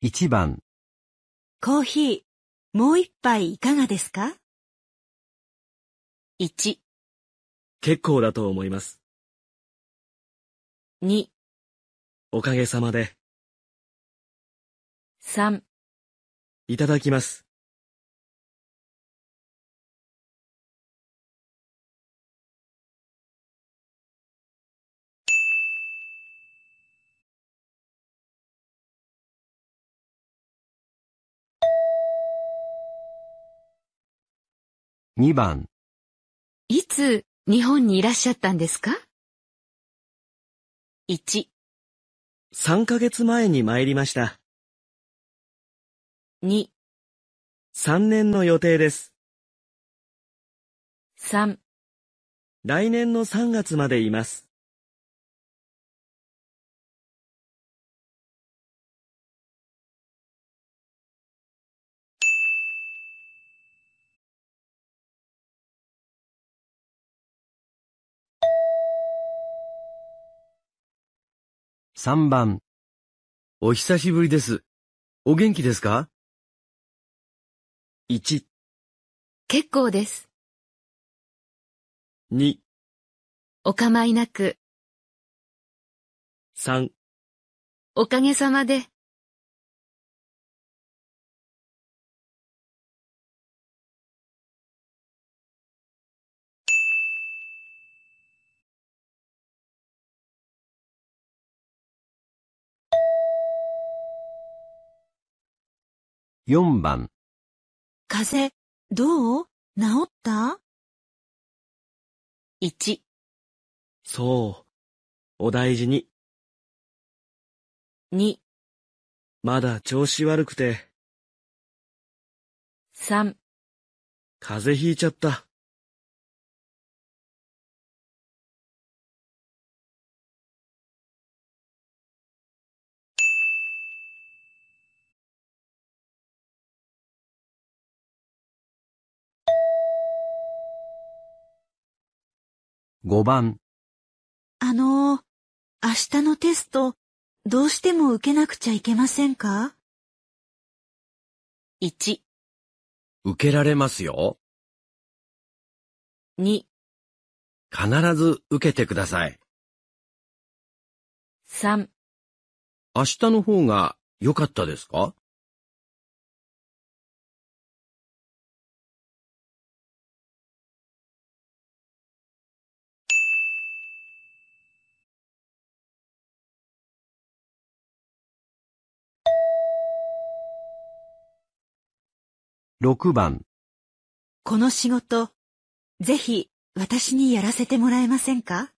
1番コーヒー、もう一杯いかがですか ?1、結構だと思います。2、おかげさまで、3いただきます。2番。いつ日本にいらっしゃったんですか ?1、3ヶ月前に参りました。2、3年の予定です。3、来年の3月までいます。3番。お久しぶりです。お元気ですか ?1。結構です。2。お構いなく。3。おかげさまで。4番。風邪、どう治った ?1。そう。お大事に。2。まだ調子悪くて。3。風邪ひいちゃった。5番。あの明日のテスト、どうしても受けなくちゃいけませんか ?1、受けられますよ。2、必ず受けてください。3、明日の方が良かったですか6番この仕事、ぜひ私にやらせてもらえませんか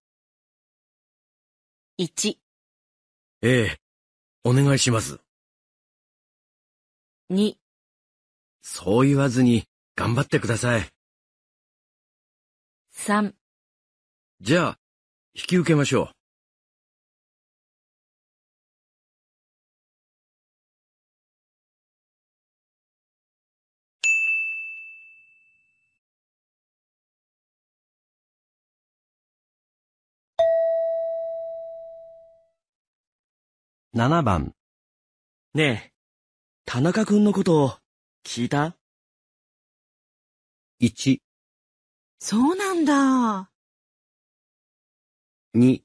?1、ええ、お願いします。2、そう言わずに頑張ってください。3、じゃあ、引き受けましょう。7番。ねえ、田中くんのこと聞いた ?1、そうなんだ。2、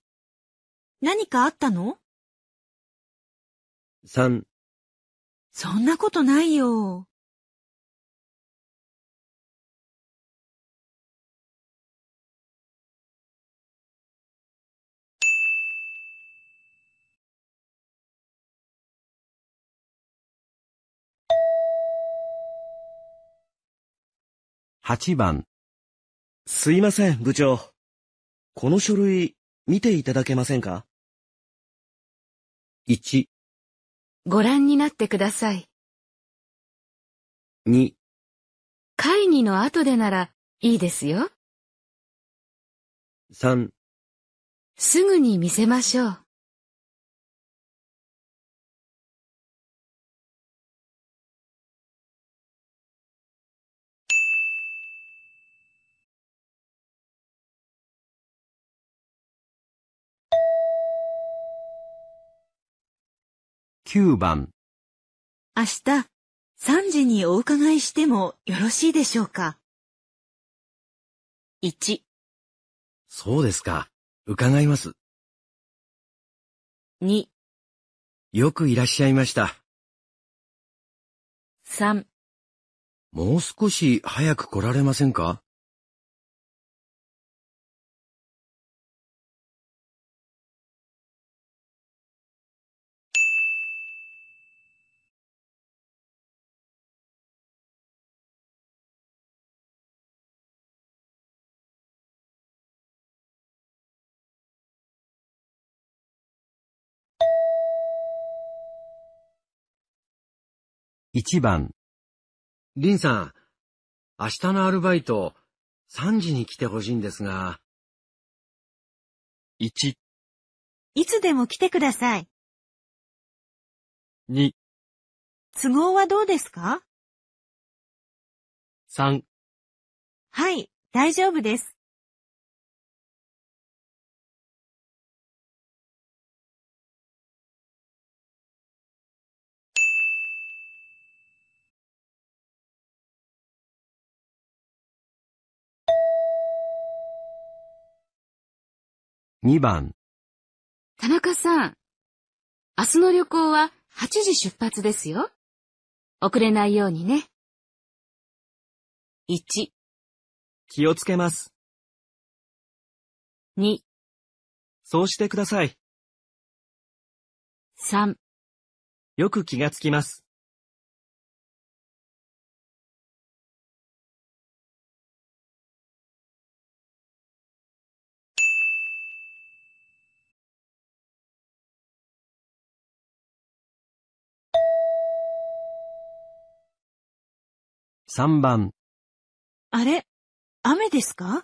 何かあったの3、そんなことないよ。8番。すいません、部長。この書類、見ていただけませんか ?1、ご覧になってください。2、会議の後でなら、いいですよ。3、すぐに見せましょう。9番明日3時にお伺いしてもよろしいでしょうか ?1 そうですか。伺います。2よくいらっしゃいました。3もう少し早く来られませんか1番。リンさん、明日のアルバイト、3時に来てほしいんですが。1、いつでも来てください。2、都合はどうですか3。はい、大丈夫です。2番。田中さん、明日の旅行は8時出発ですよ。遅れないようにね。1、気をつけます。2、そうしてください。3、よく気がつきます。3番。あれ雨ですか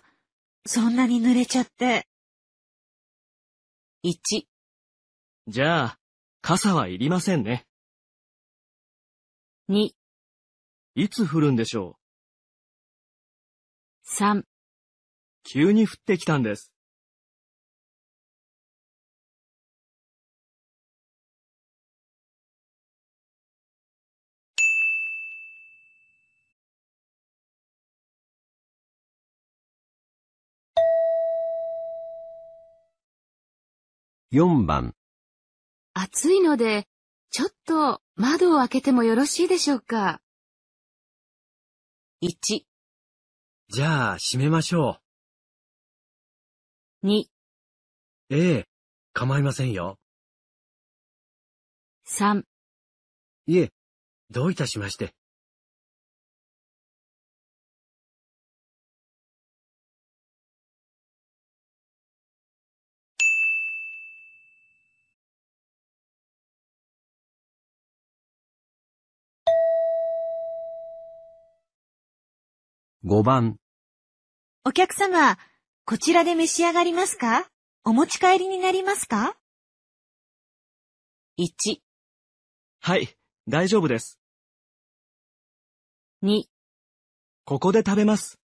そんなに濡れちゃって。1。じゃあ、傘はいりませんね。2。いつ降るんでしょう ?3。急に降ってきたんです。4番。暑いので、ちょっと窓を開けてもよろしいでしょうか ?1、じゃあ、閉めましょう。2、ええ、構いませんよ。3、いえ、どういたしまして。5番。お客様、こちらで召し上がりますかお持ち帰りになりますか ?1、はい、大丈夫です。2、ここで食べます。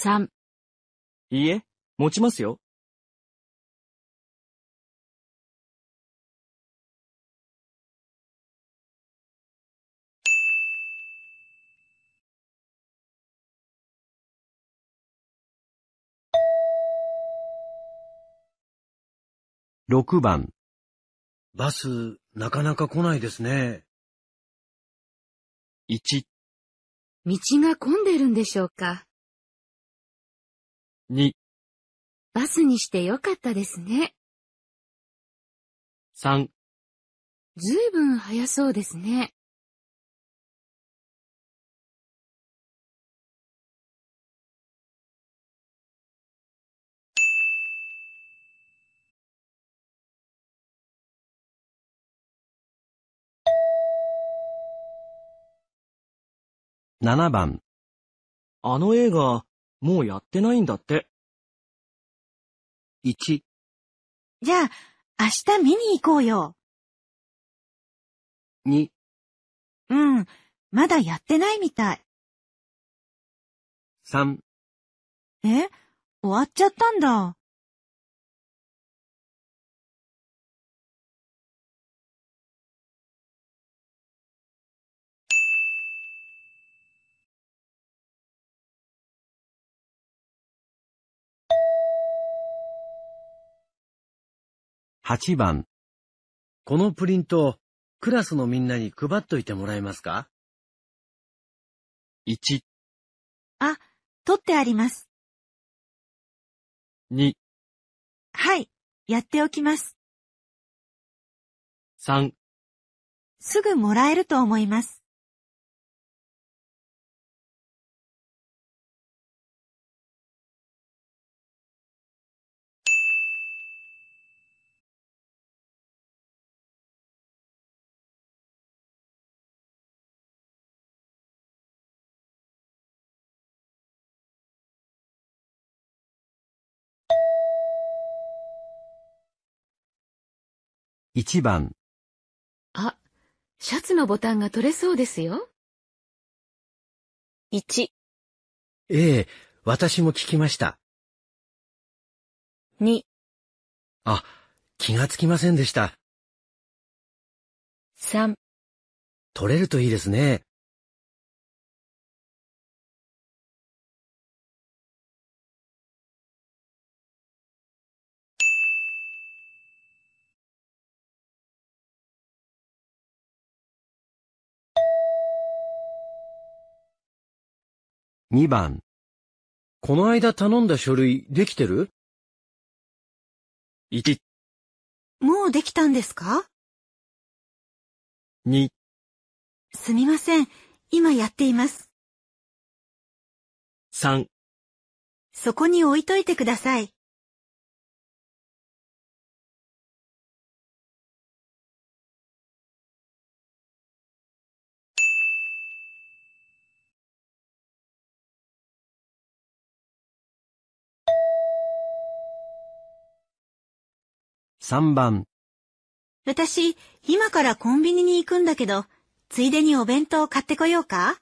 3、いいえ、持ちますよ。6番。バス、なかなか来ないですね。1、道が混んでるんでしょうか2、バスにしてよかったですね。3、ずいぶん早そうですね。7番。あの映画、もうやってないんだって。1。じゃあ、明日見に行こうよ。2。うん、まだやってないみたい。3。え終わっちゃったんだ。8番。このプリントをクラスのみんなに配っといてもらえますか ?1、あ、取ってあります。2、はい、やっておきます。3、すぐもらえると思います。1番。あ、シャツのボタンが取れそうですよ。1、ええ、私も聞きました。2、あ、気がつきませんでした。3取れるといいですね。2番。この間頼んだ書類できてる ?1。もうできたんですか ?2。すみません。今やっています。3。そこに置いといてください。3番。私、今からコンビニに行くんだけど、ついでにお弁当買ってこようか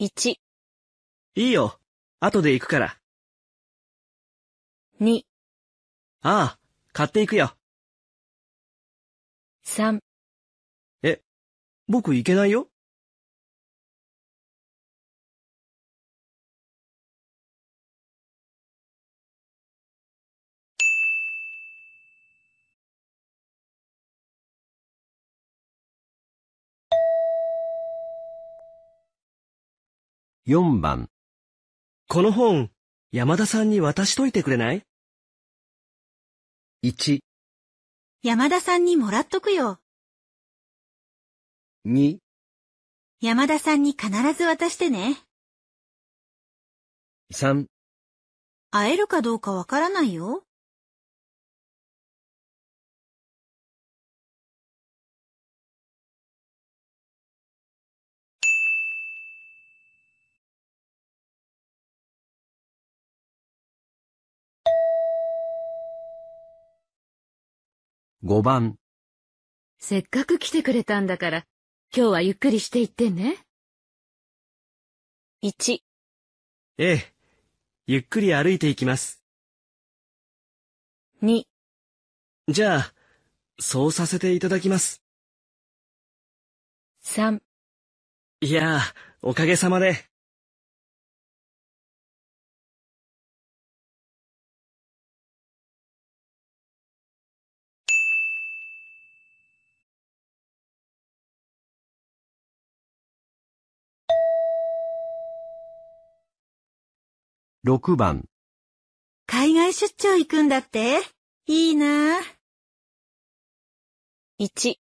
?1。いいよ。後で行くから。2。ああ、買っていくよ。3。え、僕行けないよ。4番。この本、山田さんに渡しといてくれない ?1、山田さんにもらっとくよ。2、山田さんに必ず渡してね。3、会えるかどうかわからないよ。5番。せっかく来てくれたんだから、今日はゆっくりしていってね。1。ええ、ゆっくり歩いていきます。2。じゃあ、そうさせていただきます。3。いやあ、おかげさまで。6番海外出張行くんだっていいなぁ。1、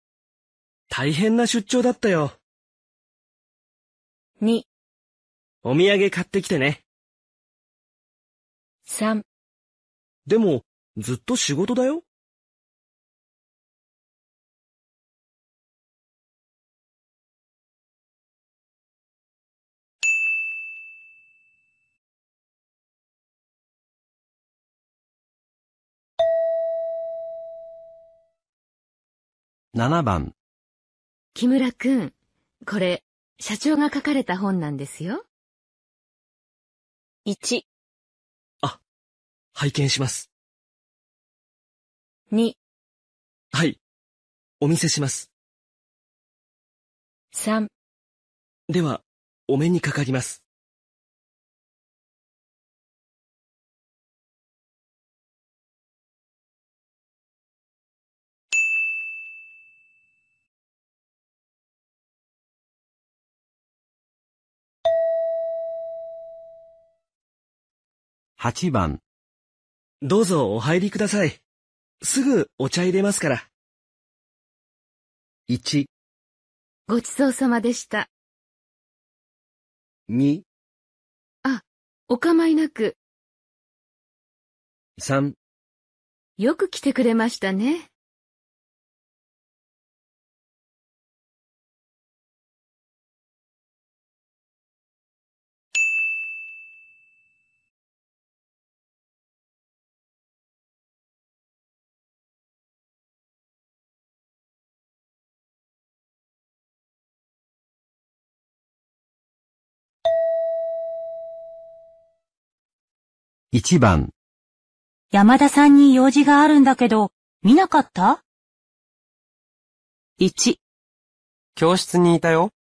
大変な出張だったよ。2、お土産買ってきてね。3、でも、ずっと仕事だよ。7番木村くん、これ、社長が書かれた本なんですよ。1、あ、拝見します。2、はい、お見せします。3、では、お目にかかります。8番。どうぞお入りください。すぐお茶入れますから。1。ごちそうさまでした。2。あ、お構いなく。3。よく来てくれましたね。1番。山田さんに用事があるんだけど、見なかった ?1、教室にいたよ。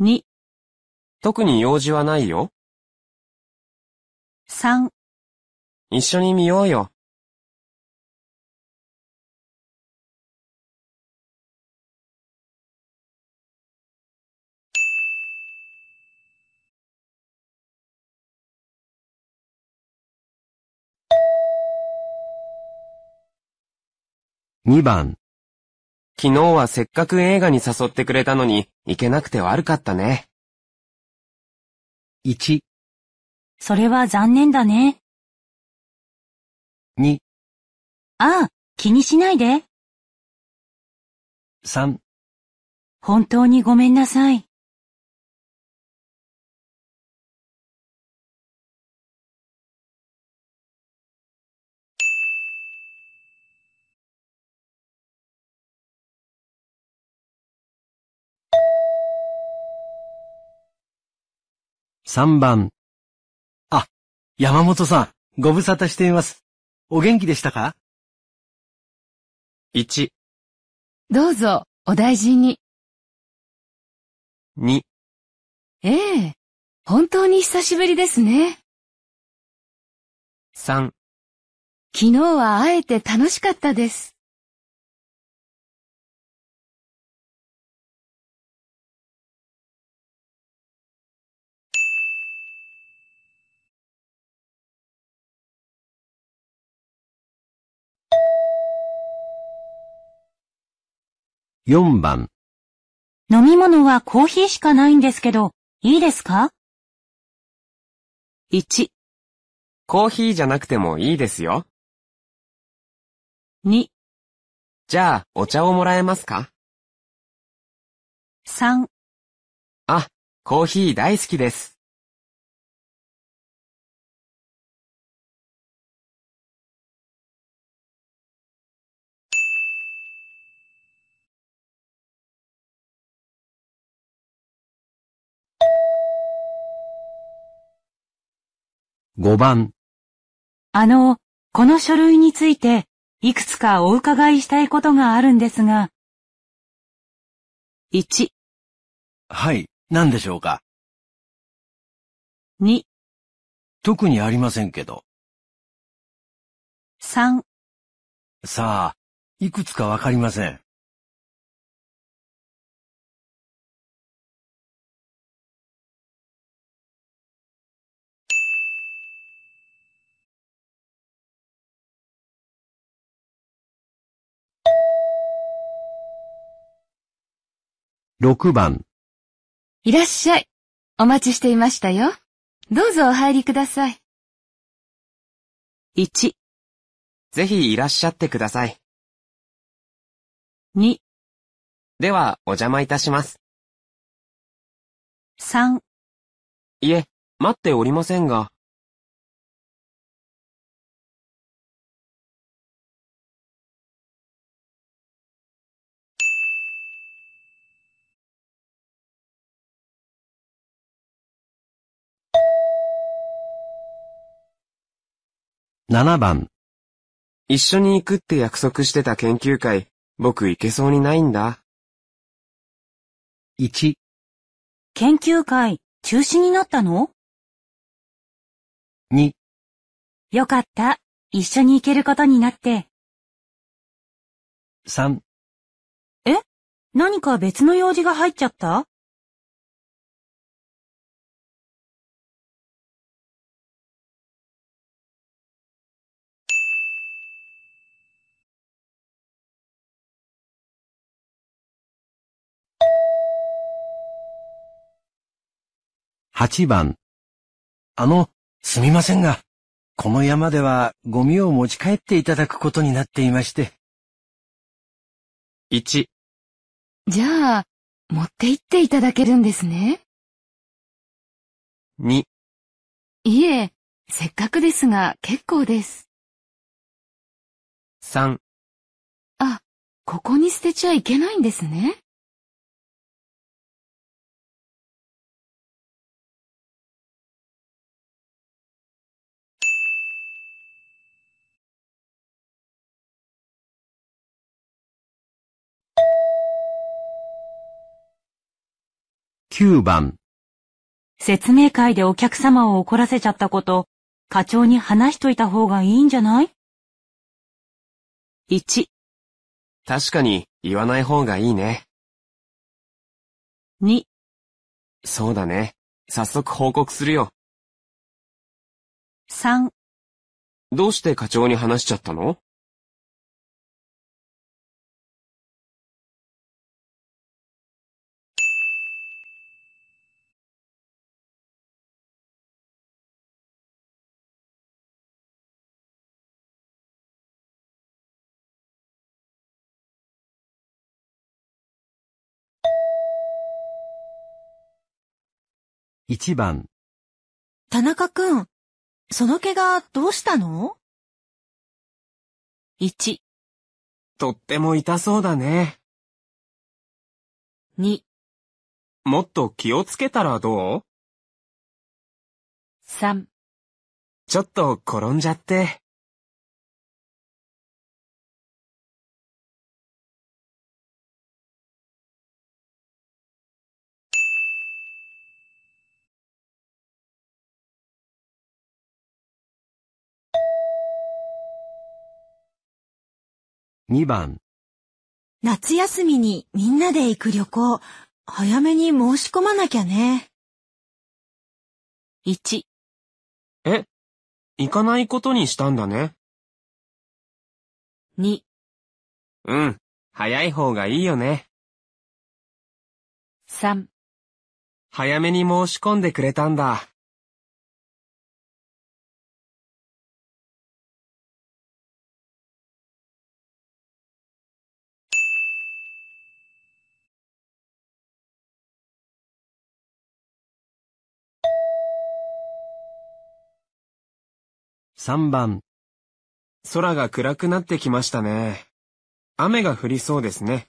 2、特に用事はないよ。3、一緒に見ようよ。2番。昨日はせっかく映画に誘ってくれたのに、行けなくて悪かったね。1、それは残念だね。2、ああ、気にしないで。3。本当にごめんなさい。3番。あ、山本さん、ご無沙汰しています。お元気でしたか ?1。どうぞ、お大事に。2。ええ、本当に久しぶりですね。3。昨日は会えて楽しかったです。4番。飲み物はコーヒーしかないんですけど、いいですか ?1、コーヒーじゃなくてもいいですよ。2、じゃあ、お茶をもらえますか ?3、あ、コーヒー大好きです。5番。あの、この書類について、いくつかお伺いしたいことがあるんですが。1。はい、何でしょうか。2。特にありませんけど。3。さあ、いくつかわかりません。6番。いらっしゃい。お待ちしていましたよ。どうぞお入りください。1、ぜひいらっしゃってください。2、では、お邪魔いたします。3、いえ、待っておりませんが。7番。一緒に行くって約束してた研究会、僕行けそうにないんだ。1。研究会、中止になったの ?2。よかった。一緒に行けることになって。3。え何か別の用事が入っちゃった8番。あの、すみませんが、この山ではゴミを持ち帰っていただくことになっていまして。1。じゃあ、持って行っていただけるんですね。2。いえ、せっかくですが結構です。3。あ、ここに捨てちゃいけないんですね。9番。説明会でお客様を怒らせちゃったこと、課長に話しといた方がいいんじゃない ?1。確かに言わない方がいいね。2。そうだね。早速報告するよ。3。どうして課長に話しちゃったの1番田中くん、その毛がどうしたの ?1、とっても痛そうだね。2、もっと気をつけたらどう ?3、ちょっと転んじゃって。2番夏休みにみんなで行く旅行、早めに申し込まなきゃね。1え、行かないことにしたんだね。2うん、早い方がいいよね。3早めに申し込んでくれたんだ。3番。空が暗くなってきましたね。雨が降りそうですね。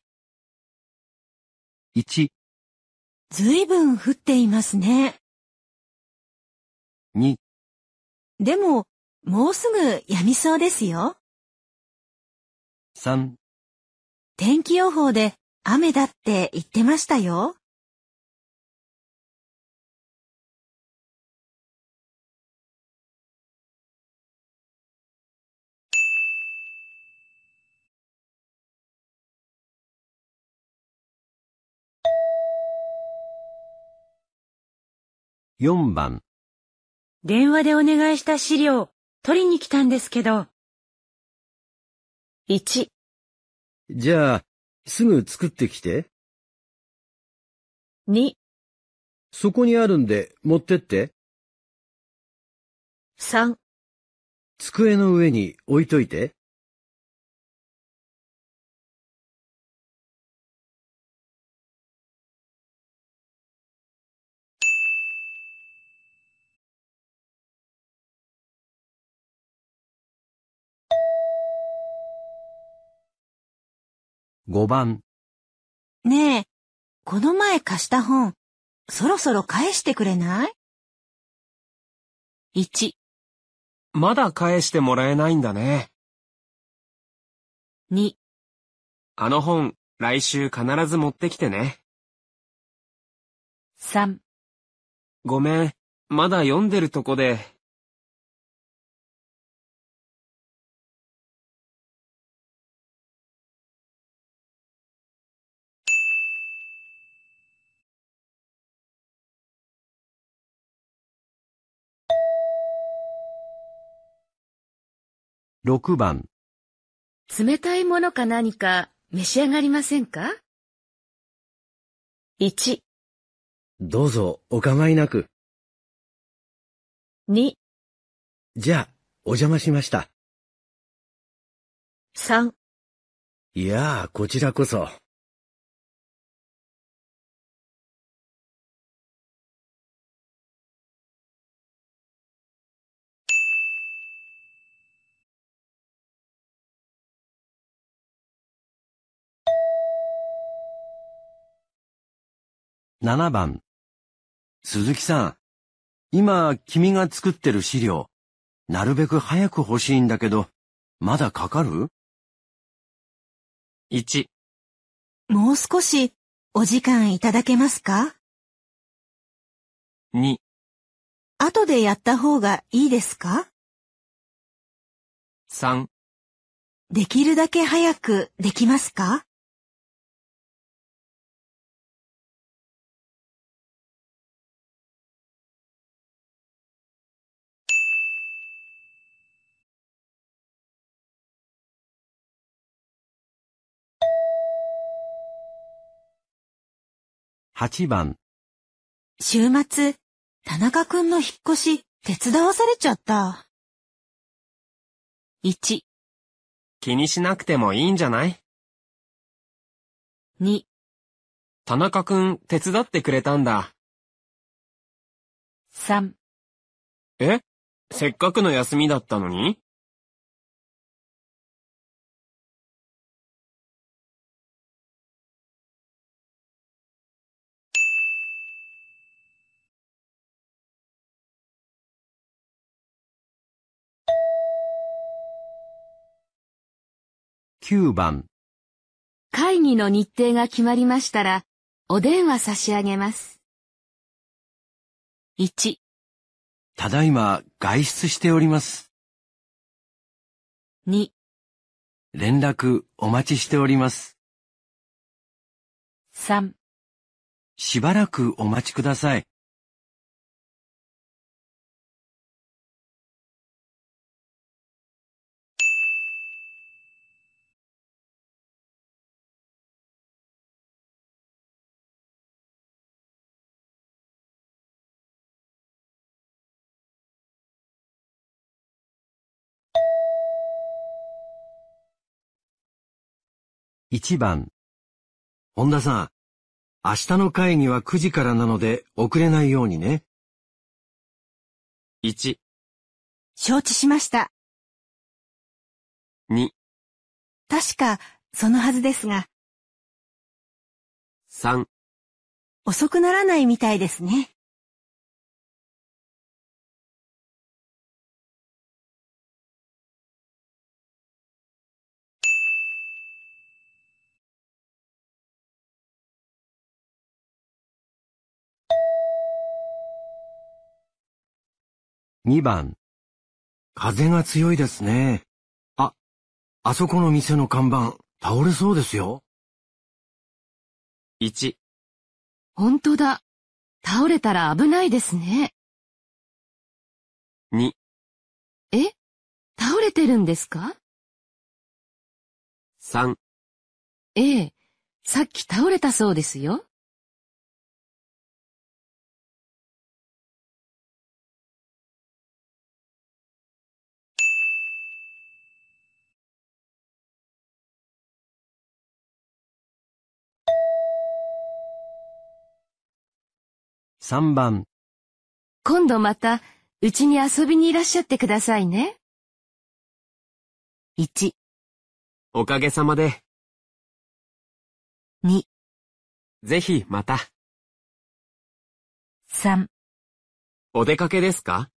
1、ずいぶん降っていますね。2、でも、もうすぐやみそうですよ。3、天気予報で雨だって言ってましたよ。4番。電話でお願いした資料、取りに来たんですけど。1。じゃあ、すぐ作ってきて。2。そこにあるんで、持ってって。3。机の上に置いといて。5番。ねえ、この前貸した本、そろそろ返してくれない ?1。まだ返してもらえないんだね。2。あの本、来週必ず持ってきてね。3。ごめん、まだ読んでるとこで。6番冷たいものか何か召し上がりませんか ?1、どうぞお構いなく。2、じゃあ、お邪魔しました。3、いやあ、こちらこそ。7番。鈴木さん。今、君が作ってる資料、なるべく早く欲しいんだけど、まだかかる ?1。もう少し、お時間いただけますか ?2。後でやった方がいいですか ?3。できるだけ早くできますか8番。週末、田中くんの引っ越し、手伝わされちゃった。1。気にしなくてもいいんじゃない2。田中くん、手伝ってくれたんだ。3。えせっかくの休みだったのに9番会議の日程が決まりましたら、お電話差し上げます。1ただいま外出しております。2連絡お待ちしております。3しばらくお待ちください。1番。本田さん、明日の会議は9時からなので遅れないようにね。1、承知しました。2、確か、そのはずですが、3、遅くならないみたいですね。2番。風が強いですね。あ、あそこの店の看板、倒れそうですよ。1。本当だ。倒れたら危ないですね。2。え倒れてるんですか ?3。ええ、さっき倒れたそうですよ。3番。今度また、うちに遊びにいらっしゃってくださいね。1、おかげさまで。2、ぜひまた。3、お出かけですか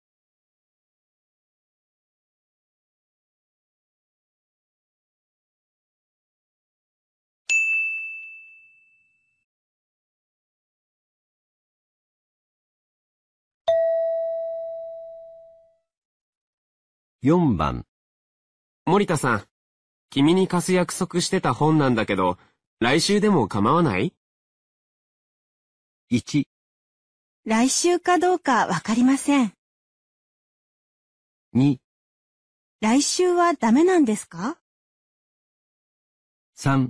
4番。森田さん、君に貸す約束してた本なんだけど、来週でも構わない ?1。来週かどうかわかりません。2。来週はダメなんですか ?3。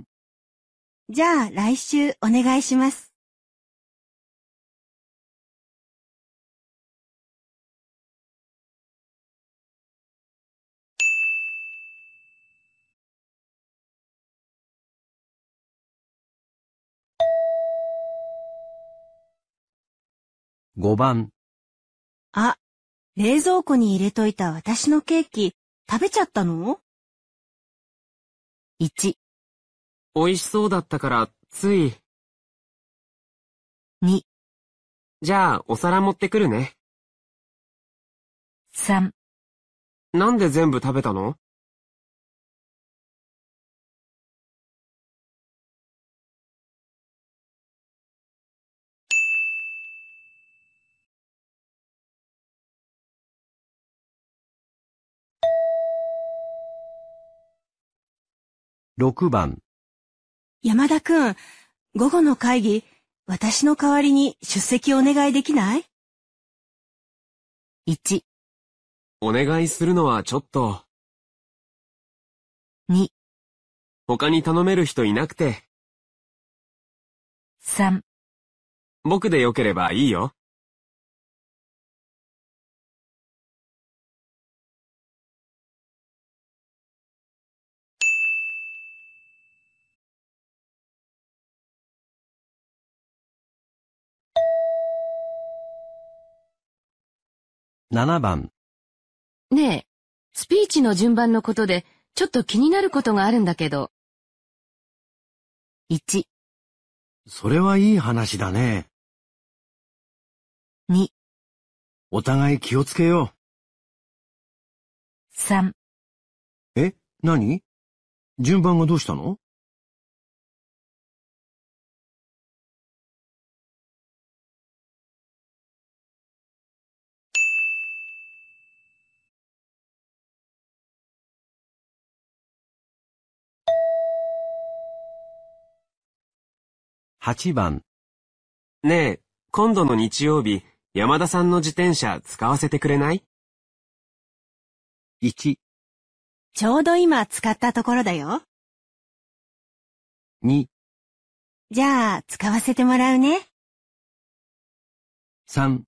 じゃあ来週お願いします。5番。あ、冷蔵庫に入れといた私のケーキ、食べちゃったの ?1、美味しそうだったから、つい。2、じゃあ、お皿持ってくるね。3、なんで全部食べたの6番山田くん、午後の会議、私の代わりに出席お願いできない ?1、お願いするのはちょっと。2、他に頼める人いなくて。3、僕でよければいいよ。7番ねえ、スピーチの順番のことでちょっと気になることがあるんだけど。1、それはいい話だね。2、お互い気をつけよう。3、え、何順番がどうしたの8番。ねえ、今度の日曜日、山田さんの自転車使わせてくれない ?1、ちょうど今使ったところだよ。2、じゃあ、使わせてもらうね。3、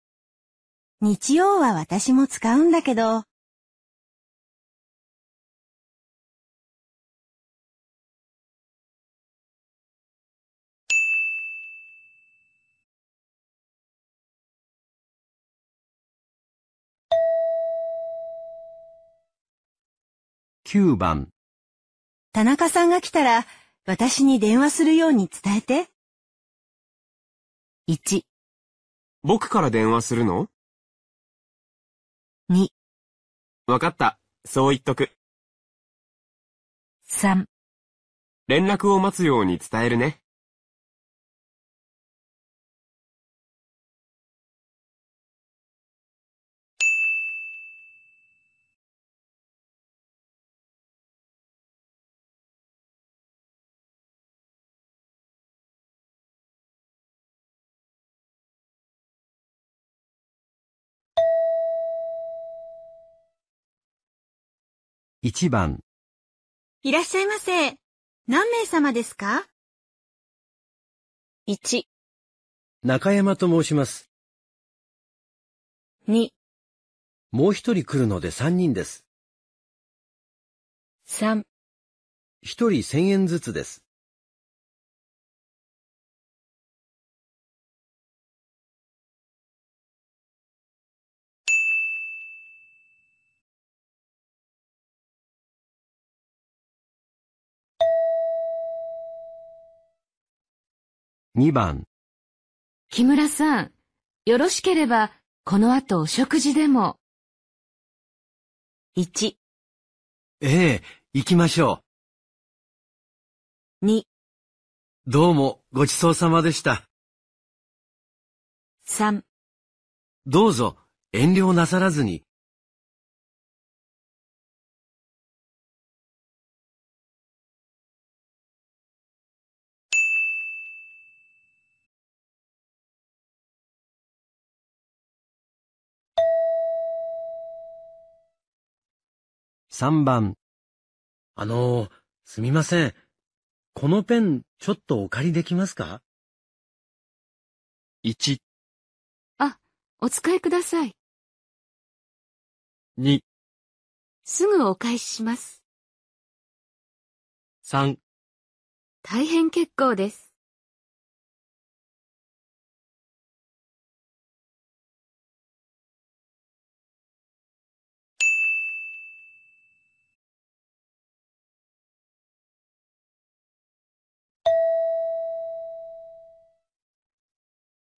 日曜は私も使うんだけど、9番田中さんが来たら私に電話するように伝えて。1僕から電話するの ?2 わかった。そう言っとく。3連絡を待つように伝えるね。1番。いらっしゃいませ。何名様ですか ?1、中山と申します。2、もう一人来るので3人です。3、一人1000円ずつです。2番木村さん、よろしければ、この後お食事でも。1、ええ、行きましょう。2、どうもごちそうさまでした。3。どうぞ遠慮なさらずに。3番。あのすみません。このペン、ちょっとお借りできますか ?1。あ、お使いください。2。すぐお返しします。3。大変結構です。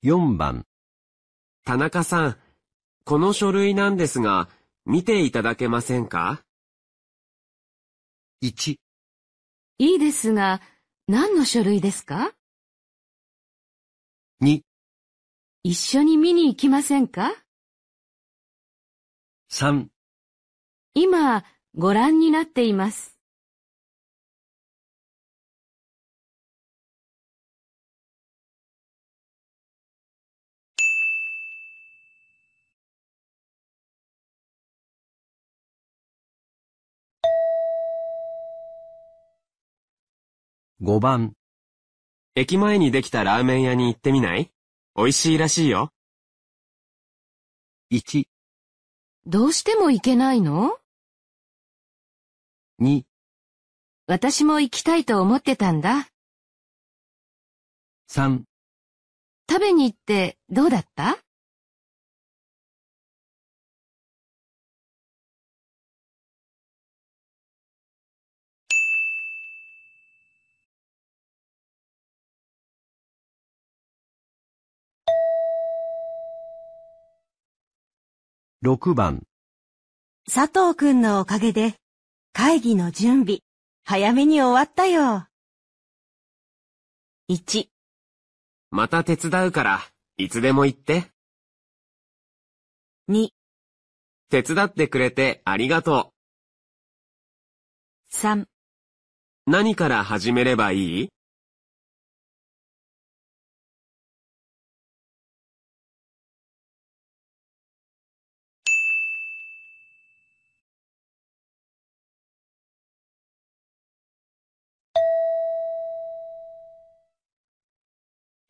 4番。田中さん、この書類なんですが、見ていただけませんか ?1。いいですが、何の書類ですか ?2。一緒に見に行きませんか ?3。今、ご覧になっています。5番。駅前にできたラーメン屋に行ってみない美味しいらしいよ。1、どうしても行けないの2、私も行きたいと思ってたんだ。3、食べに行ってどうだった6番佐藤くんのおかげで会議の準備早めに終わったよ。1また手伝うからいつでも言って。2手伝ってくれてありがとう。3何から始めればいい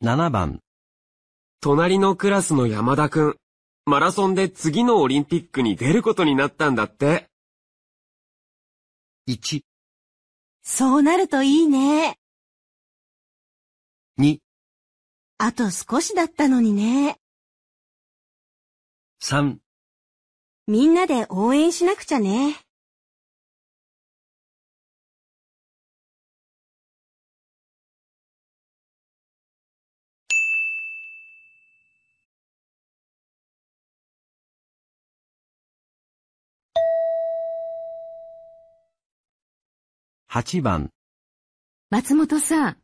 7番。隣のクラスの山田くん、マラソンで次のオリンピックに出ることになったんだって。1。そうなるといいね。2。あと少しだったのにね。3。みんなで応援しなくちゃね。8番。松本さん、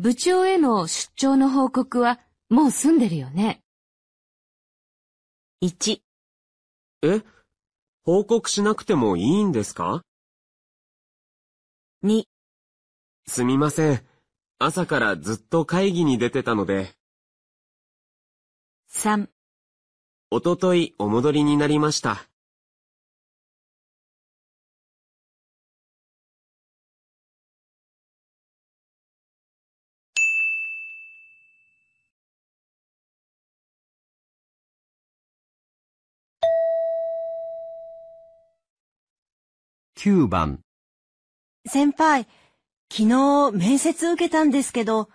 部長への出張の報告はもう済んでるよね。1、え報告しなくてもいいんですか2、すみません。朝からずっと会議に出てたので。3、おとといお戻りになりました。9番先輩、昨日面接受けたんですけど、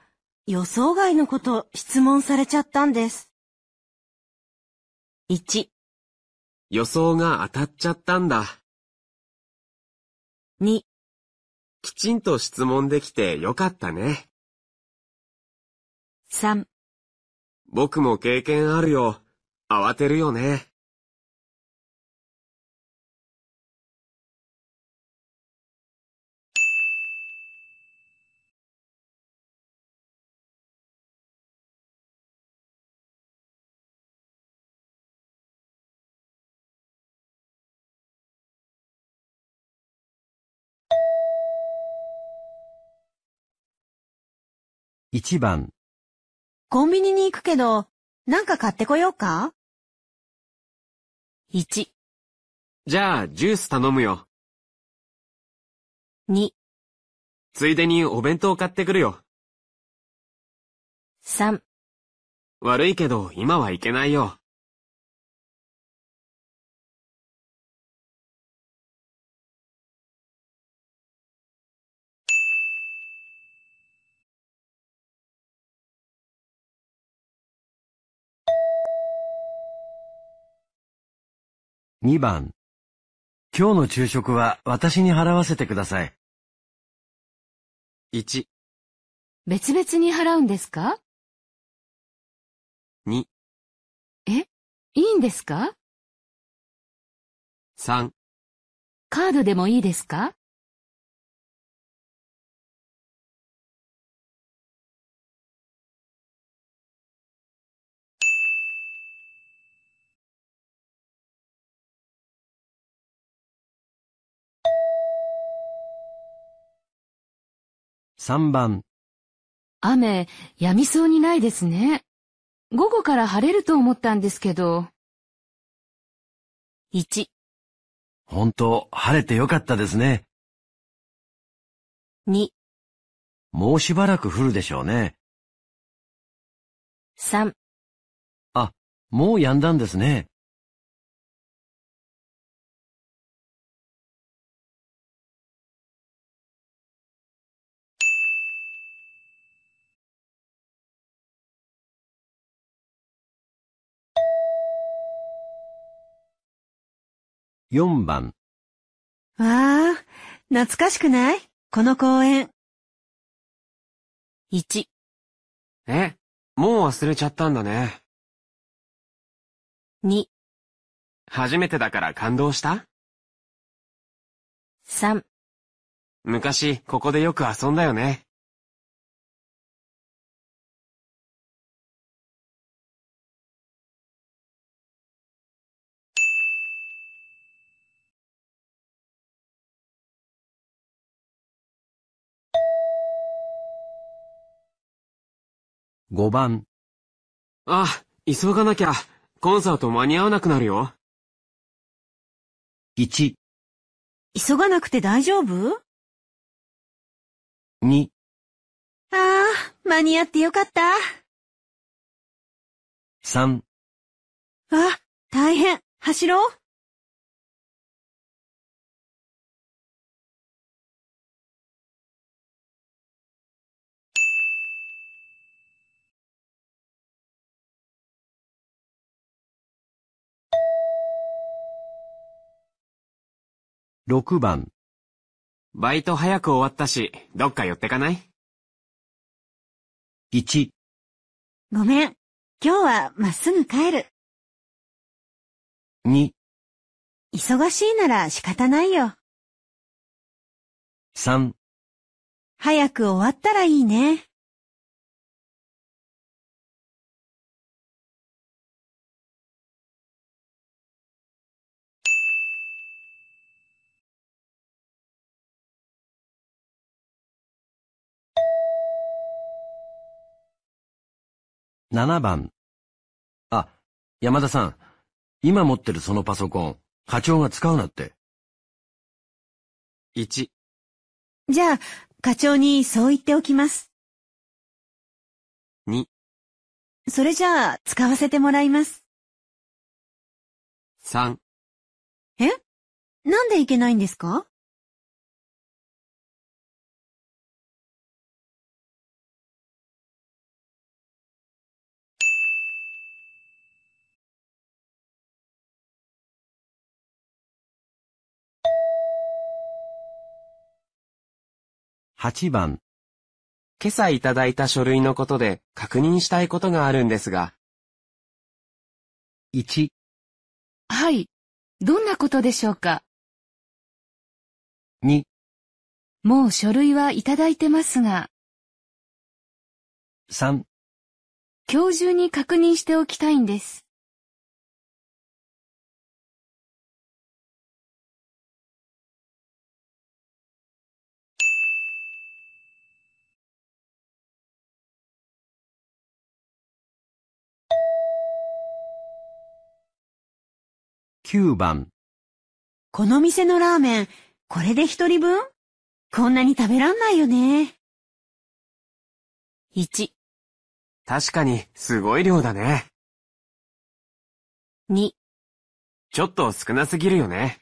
予想外のこと質問されちゃったんです。1予想が当たっちゃったんだ。2きちんと質問できてよかったね。3僕も経験あるよ。慌てるよね。1番コンビニに行くけど、なんか買ってこようか ?1、じゃあ、ジュース頼むよ。2、ついでにお弁当買ってくるよ。3。悪いけど、今はいけないよ。2番。今日の昼食は私に払わせてください。1、別々に払うんですか2、えいいんですか3、カードでもいいですか3番。雨、やみそうにないですね。午後から晴れると思ったんですけど。1、本当、晴れてよかったですね。2、もうしばらく降るでしょうね。3、もうやんだんですね。4番。わあ、懐かしくないこの公園。1。え、もう忘れちゃったんだね。2。初めてだから感動した3昔ここでよく遊んだよね。5番。あ、急がなきゃ、コンサート間に合わなくなるよ。1、急がなくて大丈夫2、ああ、間に合ってよかった。3。あ、大変、走ろう。6番。バイト早く終わったし、どっか寄ってかない ?1。ごめん。今日はまっすぐ帰る。2。忙しいなら仕方ないよ。3。早く終わったらいいね。7番。あ、山田さん。今持ってるそのパソコン、課長が使うなって。1。じゃあ、課長にそう言っておきます。2。それじゃあ、使わせてもらいます。3。えなんでいけないんですか8番。今朝いただいた書類のことで確認したいことがあるんですが。1。はい。どんなことでしょうか ?2。もう書類はいただいてますが。3。今日中に確認しておきたいんです。9番。この店のラーメン、これで一人分こんなに食べらんないよね。1、確かに、すごい量だね。2、ちょっと少なすぎるよね。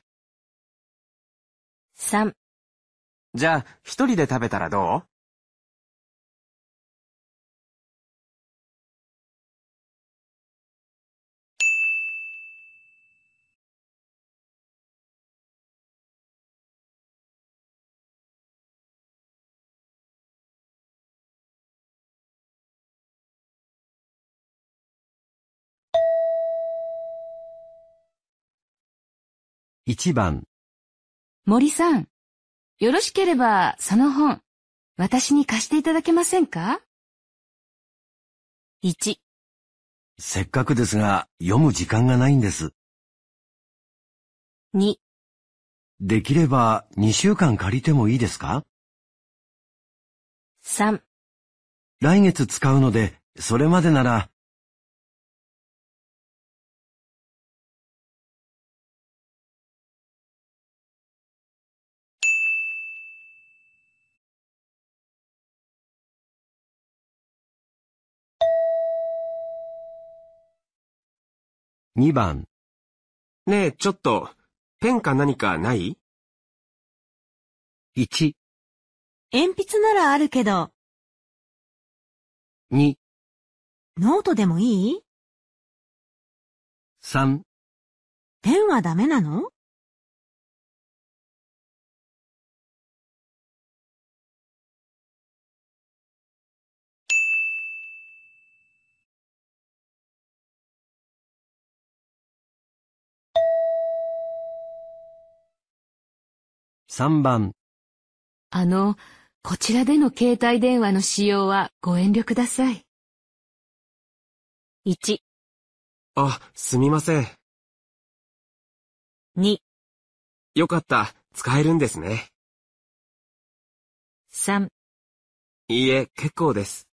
3、じゃあ、一人で食べたらどう1番森さん、よろしければその本、私に貸していただけませんか ?1、せっかくですが読む時間がないんです。2、できれば2週間借りてもいいですか ?3、来月使うので、それまでなら2番。ねえ、ちょっと、ペンか何かない ?1、鉛筆ならあるけど、2、ノートでもいい3、ペンはダメなの3番。あの、こちらでの携帯電話の使用はご遠慮ください。1、あ、すみません。2、よかった、使えるんですね。3、いいえ、結構です。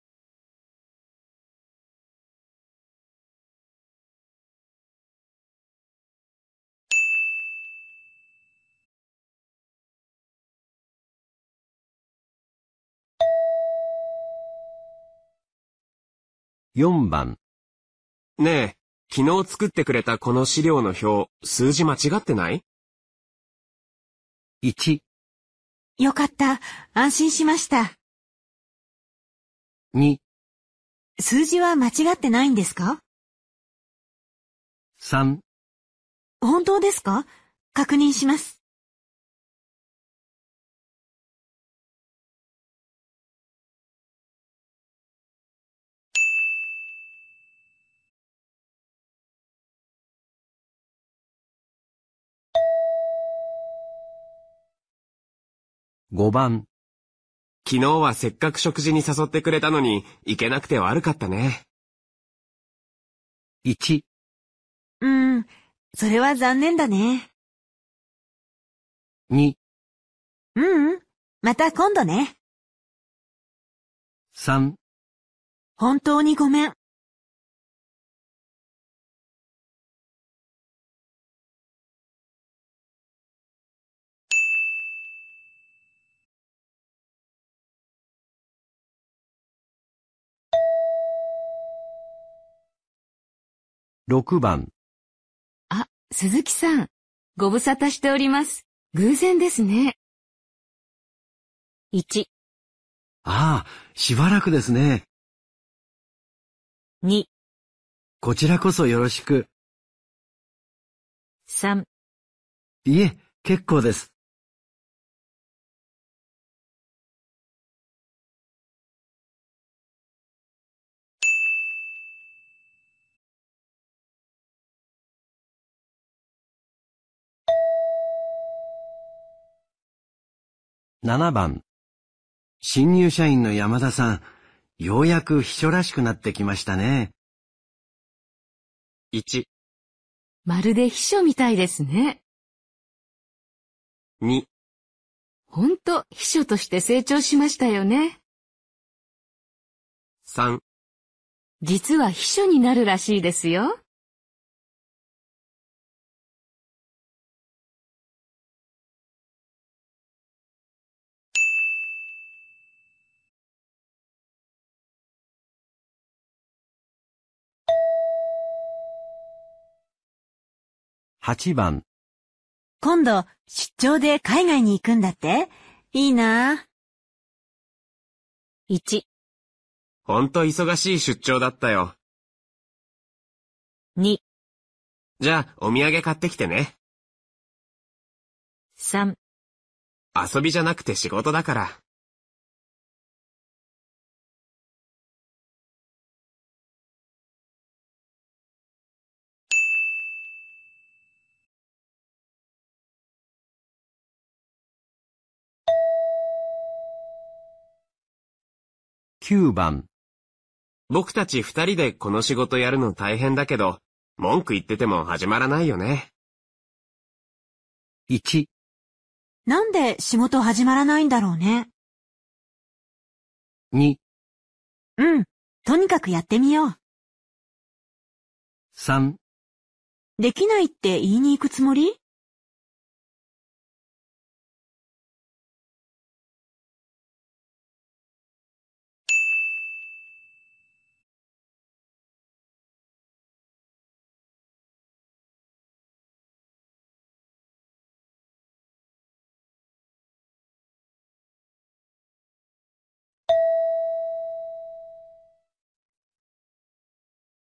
4番。ねえ、昨日作ってくれたこの資料の表、数字間違ってない ?1。よかった。安心しました。2。数字は間違ってないんですか ?3。本当ですか確認します。5番。昨日はせっかく食事に誘ってくれたのに、行けなくて悪かったね。1。うん、それは残念だね。2。ううん、また今度ね。3。本当にごめん。6番。あ、鈴木さん。ご無沙汰しております。偶然ですね。1。ああ、しばらくですね。2。こちらこそよろしく。3。いえ、結構です。7番。新入社員の山田さん、ようやく秘書らしくなってきましたね。1、まるで秘書みたいですね。2、ほんと秘書として成長しましたよね。3、実は秘書になるらしいですよ。8番。今度、出張で海外に行くんだって。いいなぁ。1。ほんと忙しい出張だったよ。2。じゃあ、お土産買ってきてね。3。遊びじゃなくて仕事だから。9番。僕たち二人でこの仕事やるの大変だけど、文句言ってても始まらないよね。1。なんで仕事始まらないんだろうね。2。うん、とにかくやってみよう。3。できないって言いに行くつもり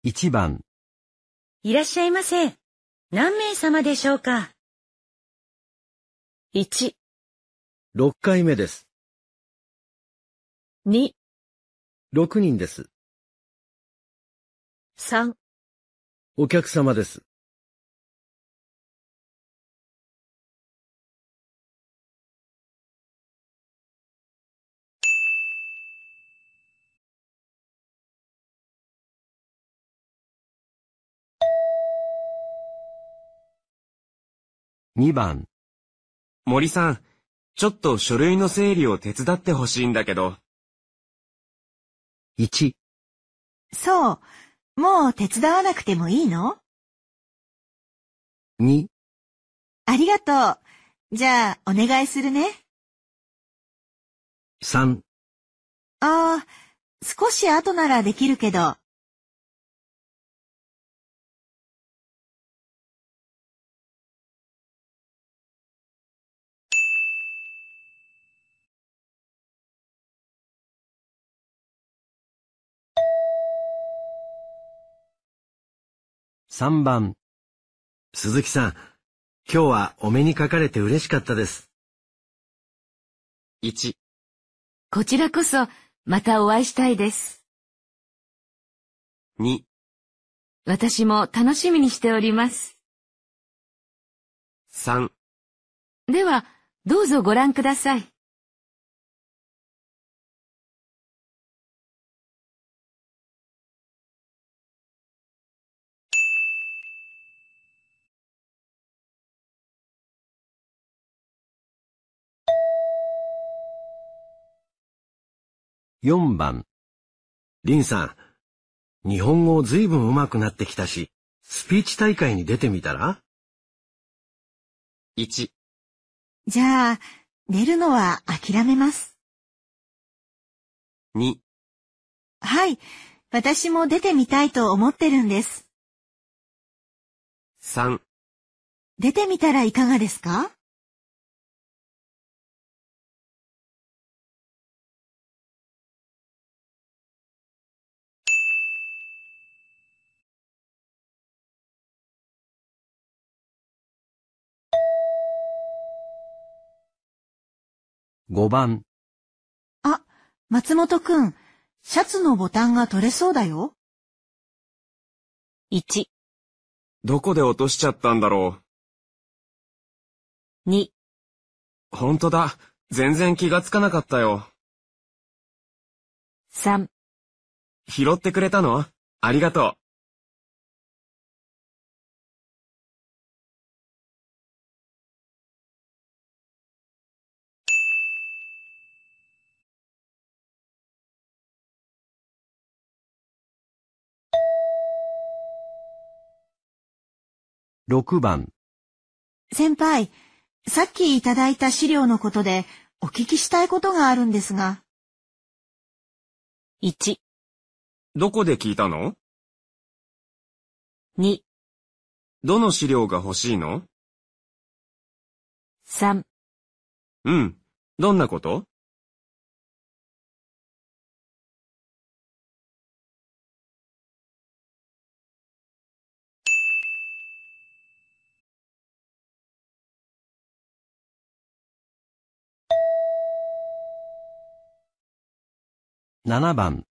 1番。いらっしゃいませ。何名様でしょうか ?1、6回目です。2、6人です。3、お客様です。2番。森さん、ちょっと書類の整理を手伝ってほしいんだけど。1。そう。もう手伝わなくてもいいの ?2。ありがとう。じゃあ、お願いするね。3。ああ、少し後ならできるけど、3番。鈴木さん、今日はお目にかかれて嬉しかったです。1。こちらこそ、またお会いしたいです。2。私も楽しみにしております。3。では、どうぞご覧ください。4番。リンさん、日本語ずいぶん上手くなってきたし、スピーチ大会に出てみたら ?1。じゃあ、出るのは諦めます。2。はい、私も出てみたいと思ってるんです。3。出てみたらいかがですか5番。あ、松本くん、シャツのボタンが取れそうだよ。1、どこで落としちゃったんだろ2、う。ほんとだ。全然気がつかなかったよ。3、拾ってくれたのありがとう。6番先輩、さっきいただいた資料のことでお聞きしたいことがあるんですが。1、どこで聞いたの2、どの資料が欲しいの3、うん、どんなこと7番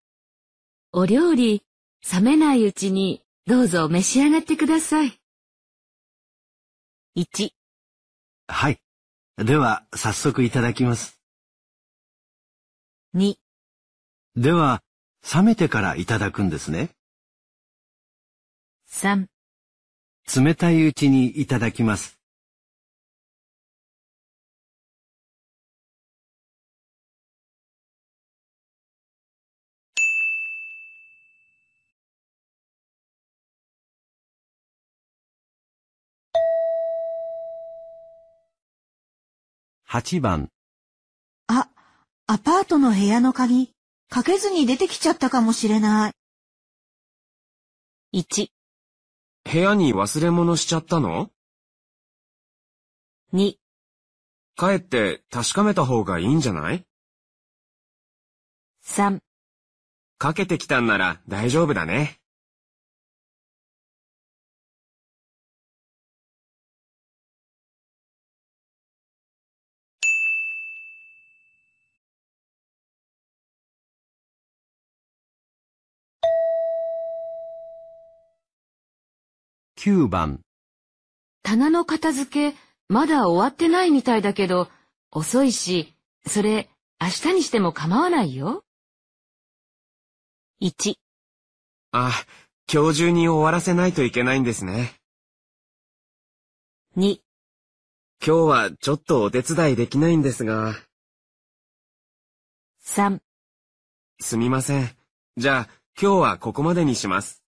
お料理、冷めないうちにどうぞ召し上がってください。1、はい。では、早速いただきます。2、では、冷めてからいただくんですね。3。冷たいうちにいただきます。8番。あ、アパートの部屋の鍵、かけずに出てきちゃったかもしれない。1。部屋に忘れ物しちゃったの ?2。帰って確かめた方がいいんじゃない ?3。かけてきたんなら大丈夫だね。9番棚の片付けまだ終わってないみたいだけど遅いし、それ明日にしても構わないよ。1あ、今日中に終わらせないといけないんですね。2今日はちょっとお手伝いできないんですが。3すみません。じゃあ今日はここまでにします。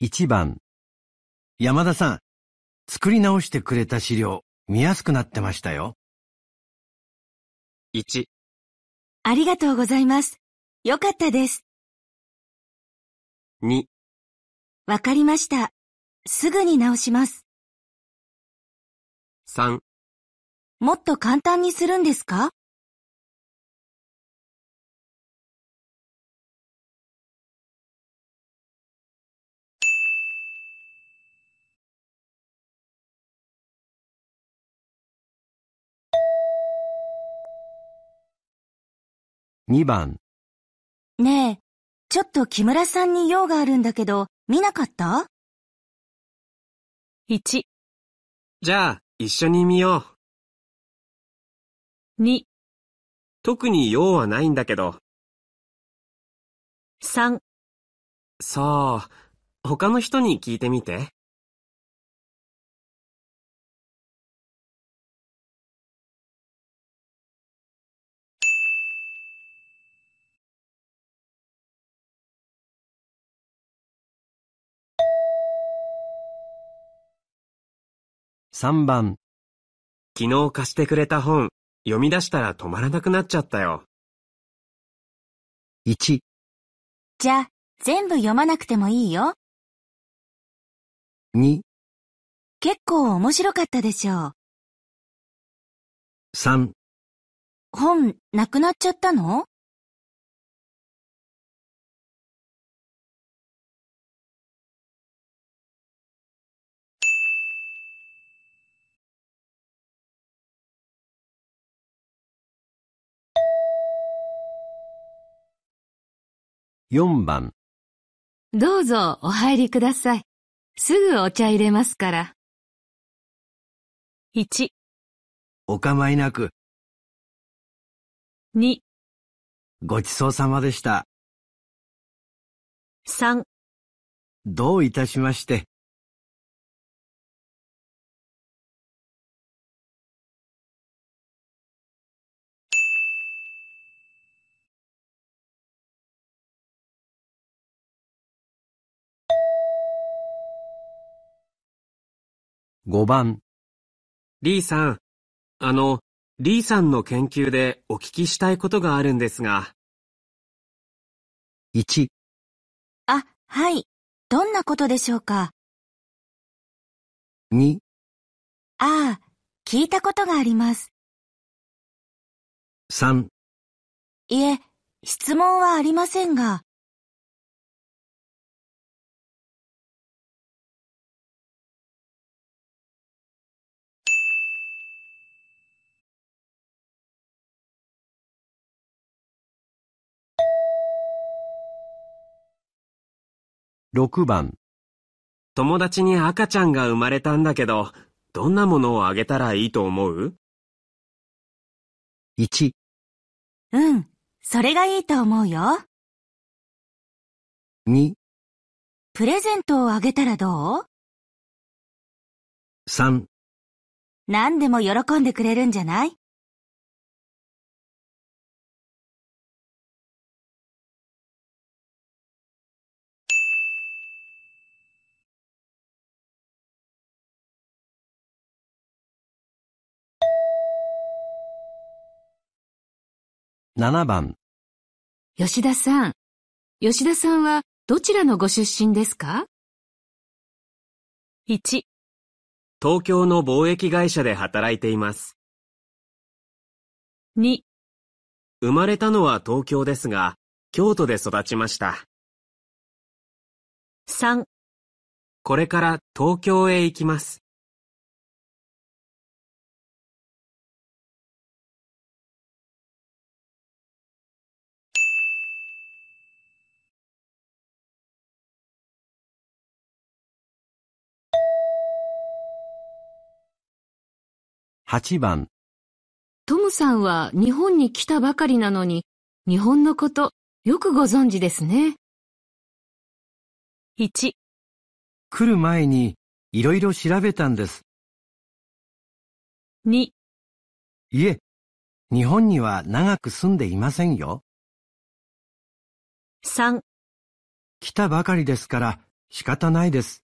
1番。山田さん、作り直してくれた資料、見やすくなってましたよ。1。ありがとうございます。よかったです。2。わかりました。すぐに直します。3。もっと簡単にするんですか2番。ねえ、ちょっと木村さんに用があるんだけど、見なかった1、じゃあ、一緒に見よう。2、特に用はないんだけど。3、そう、他の人に聞いてみて。3番昨日貸してくれた本、読み出したら止まらなくなっちゃったよ。1じゃあ、全部読まなくてもいいよ。2結構面白かったでしょう。3本、なくなっちゃったの4番どうぞお入りください。すぐお茶入れますから。1お構いなく2ごちそうさまでした3どういたしまして。5番。リーさん、あの、リーさんの研究でお聞きしたいことがあるんですが。1、あ、はい。どんなことでしょうか2、ああ、聞いたことがあります。3。いえ、質問はありませんが。6番友達に赤ちゃんが生まれたんだけど、どんなものをあげたらいいと思う ?1 うん、それがいいと思うよ。2プレゼントをあげたらどう ?3 何でも喜んでくれるんじゃない7番吉田さん、吉田さんはどちらのご出身ですか ?1、東京の貿易会社で働いています。2、生まれたのは東京ですが、京都で育ちました。3、これから東京へ行きます。8番トムさんは日本に来たばかりなのに、日本のことよくご存知ですね。1来る前にいろいろ調べたんです。2いえ、日本には長く住んでいませんよ。3来たばかりですから仕方ないです。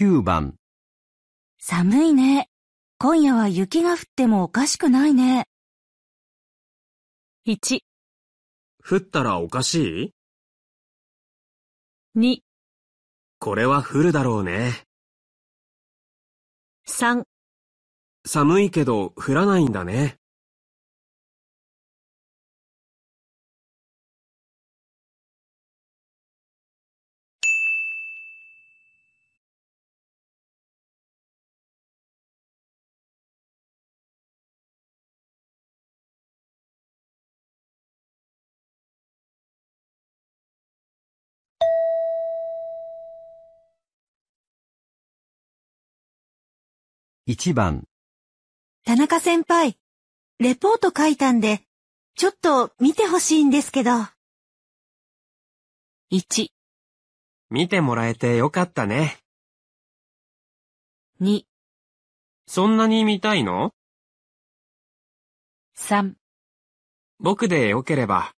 9番寒いね。今夜は雪が降ってもおかしくないね。1、降ったらおかしい ?2、これは降るだろうね。3、寒いけど降らないんだね。1番。田中先輩、レポート書いたんで、ちょっと見てほしいんですけど。1、見てもらえてよかったね。2、そんなに見たいの ?3、僕でよければ、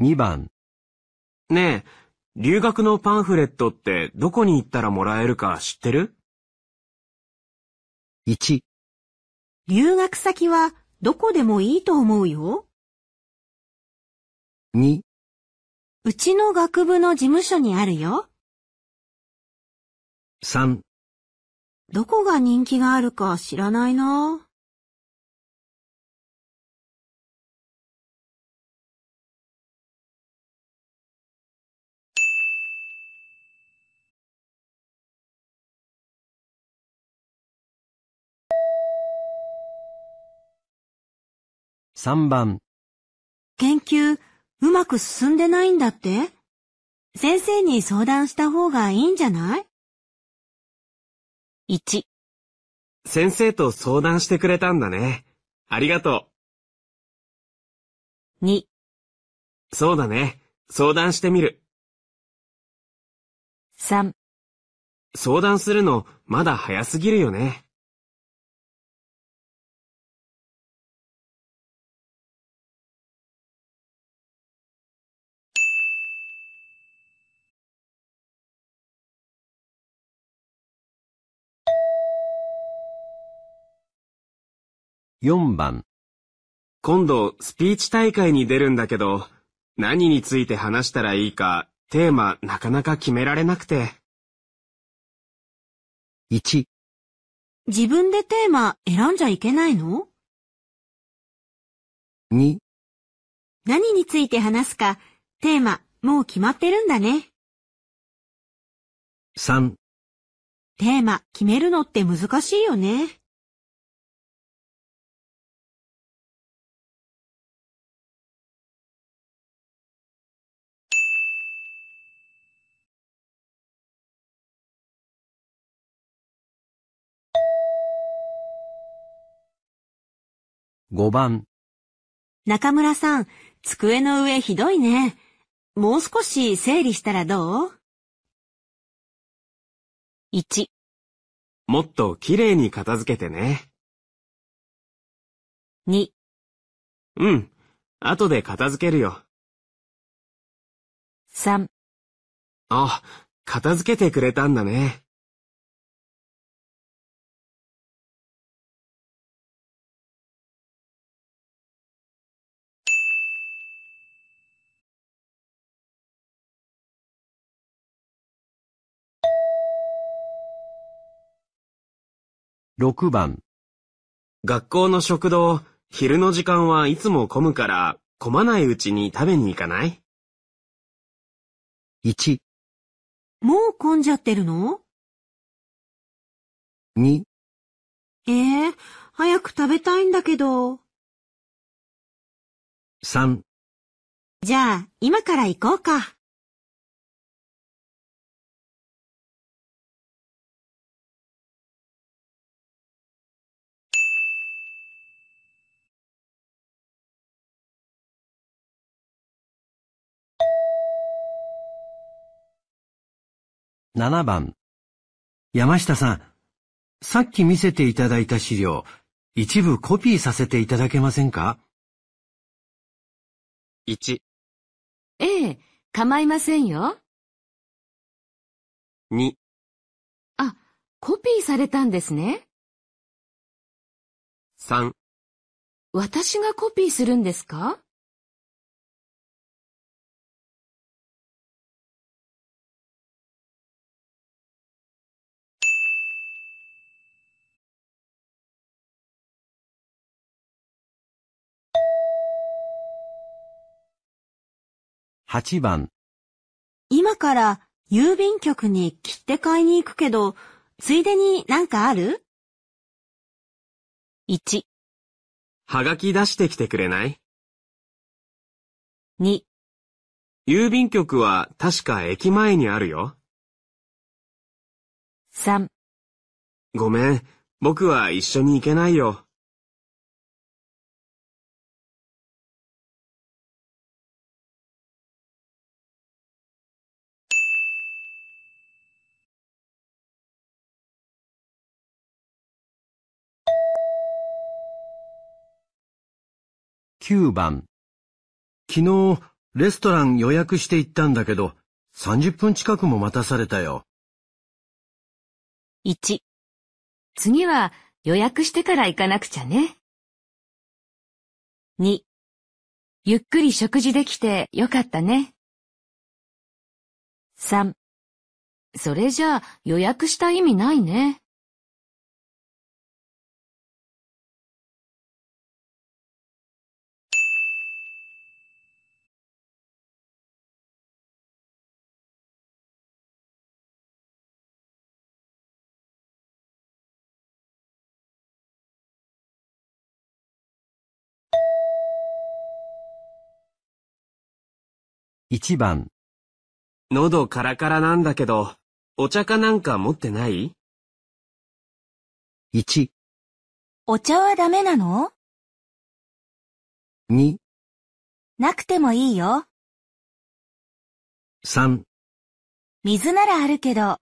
2番。ねえ、留学のパンフレットってどこに行ったらもらえるか知ってる ?1。留学先はどこでもいいと思うよ。2。うちの学部の事務所にあるよ。3。どこが人気があるか知らないな。3番。研究、うまく進んでないんだって先生に相談した方がいいんじゃない ?1。先生と相談してくれたんだね。ありがとう。2。そうだね。相談してみる。3。相談するのまだ早すぎるよね。4番今度スピーチ大会に出るんだけど、何について話したらいいか、テーマなかなか決められなくて。1自分でテーマ選んじゃいけないの ?2 何について話すか、テーマもう決まってるんだね。3テーマ決めるのって難しいよね。5番。中村さん、机の上ひどいね。もう少し整理したらどう ?1。もっときれいに片付けてね。2。うん。後で片付けるよ。3。あ、片付けてくれたんだね。6番。学校の食堂、昼の時間はいつも混むから、混まないうちに食べに行かない ?1。もう混んじゃってるの ?2。ええー、早く食べたいんだけど。3。じゃあ、今から行こうか。7番。山下さん、さっき見せていただいた資料、一部コピーさせていただけませんか ?1。ええ、構いませんよ。2。あ、コピーされたんですね。3。私がコピーするんですか8番今から郵便局に切って買いに行くけど、ついでになんかある ?1、はがき出してきてくれない2、郵便局は確か駅前にあるよ。3、ごめん、僕は一緒に行けないよ。9番。昨日、レストラン予約して行ったんだけど、30分近くも待たされたよ。1。次は予約してから行かなくちゃね。2。ゆっくり食事できてよかったね。3。それじゃあ予約した意味ないね。1番。喉カラカラなんだけど、お茶かなんか持ってない ?1、お茶はダメなの2、なくてもいいよ。3、水ならあるけど、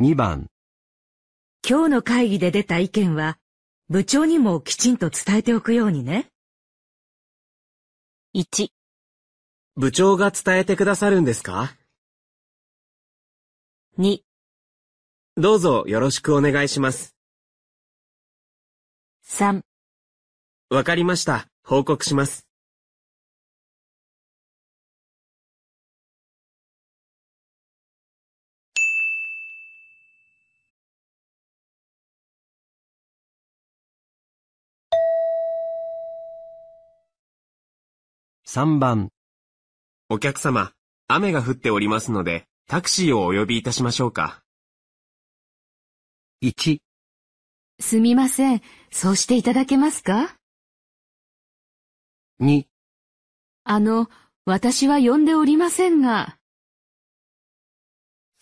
2番今日の会議で出た意見は部長にもきちんと伝えておくようにね。1部長が伝えてくださるんですか ?2 どうぞよろしくお願いします。3わかりました。報告します。3番。お客様、雨が降っておりますので、タクシーをお呼びいたしましょうか。1、すみません。そうしていただけますか2、あの、私は呼んでおりませんが、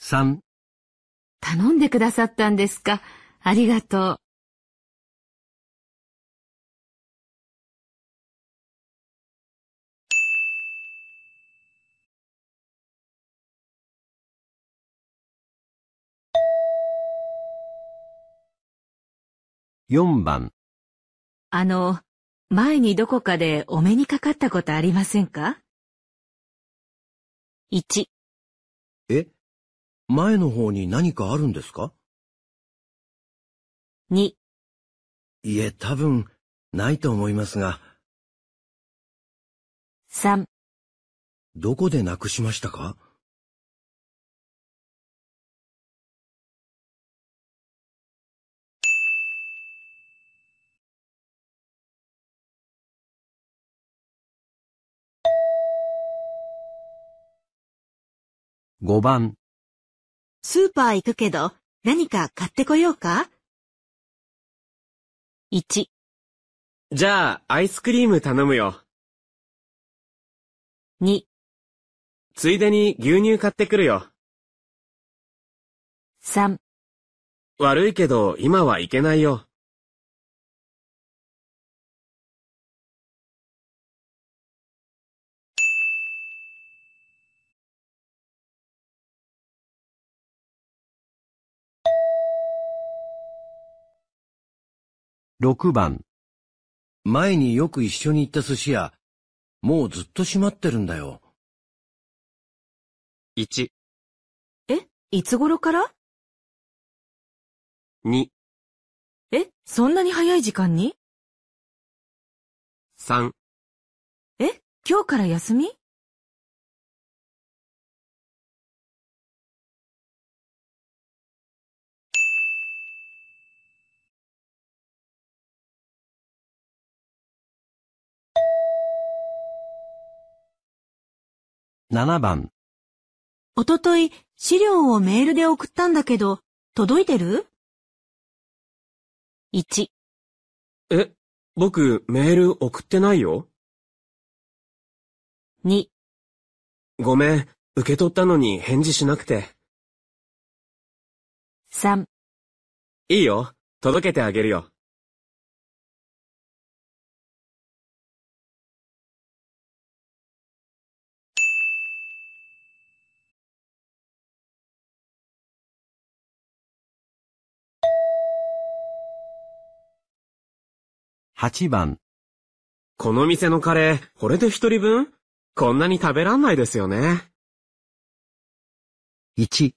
3、頼んでくださったんですか。ありがとう。4番あの、前にどこかでお目にかかったことありませんか ?1、え前の方に何かあるんですか2、いえ、多分、ないと思いますが、3、どこでなくしましたか5番。スーパー行くけど、何か買ってこようか ?1。じゃあ、アイスクリーム頼むよ。2。ついでに牛乳買ってくるよ。3。悪いけど、今は行けないよ。6番。前によく一緒に行った寿司屋、もうずっと閉まってるんだよ。1、え、いつ頃から2、え、そんなに早い時間に3。え、今日から休み7番おととい資料をメールで送ったんだけど、届いてる ?1、え、僕メール送ってないよ。2、ごめん、受け取ったのに返事しなくて。3いいよ、届けてあげるよ。8番。この店のカレー、これで一人分こんなに食べらんないですよね。1。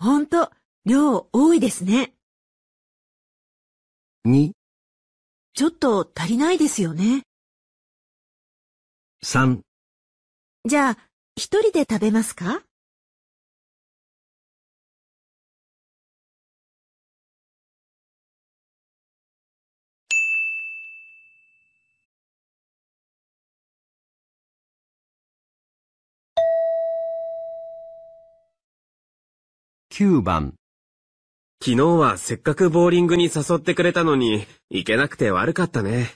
ほんと、量多いですね。2。ちょっと足りないですよね。3。じゃあ、一人で食べますか9番。昨日はせっかくボーリングに誘ってくれたのに、行けなくて悪かったね。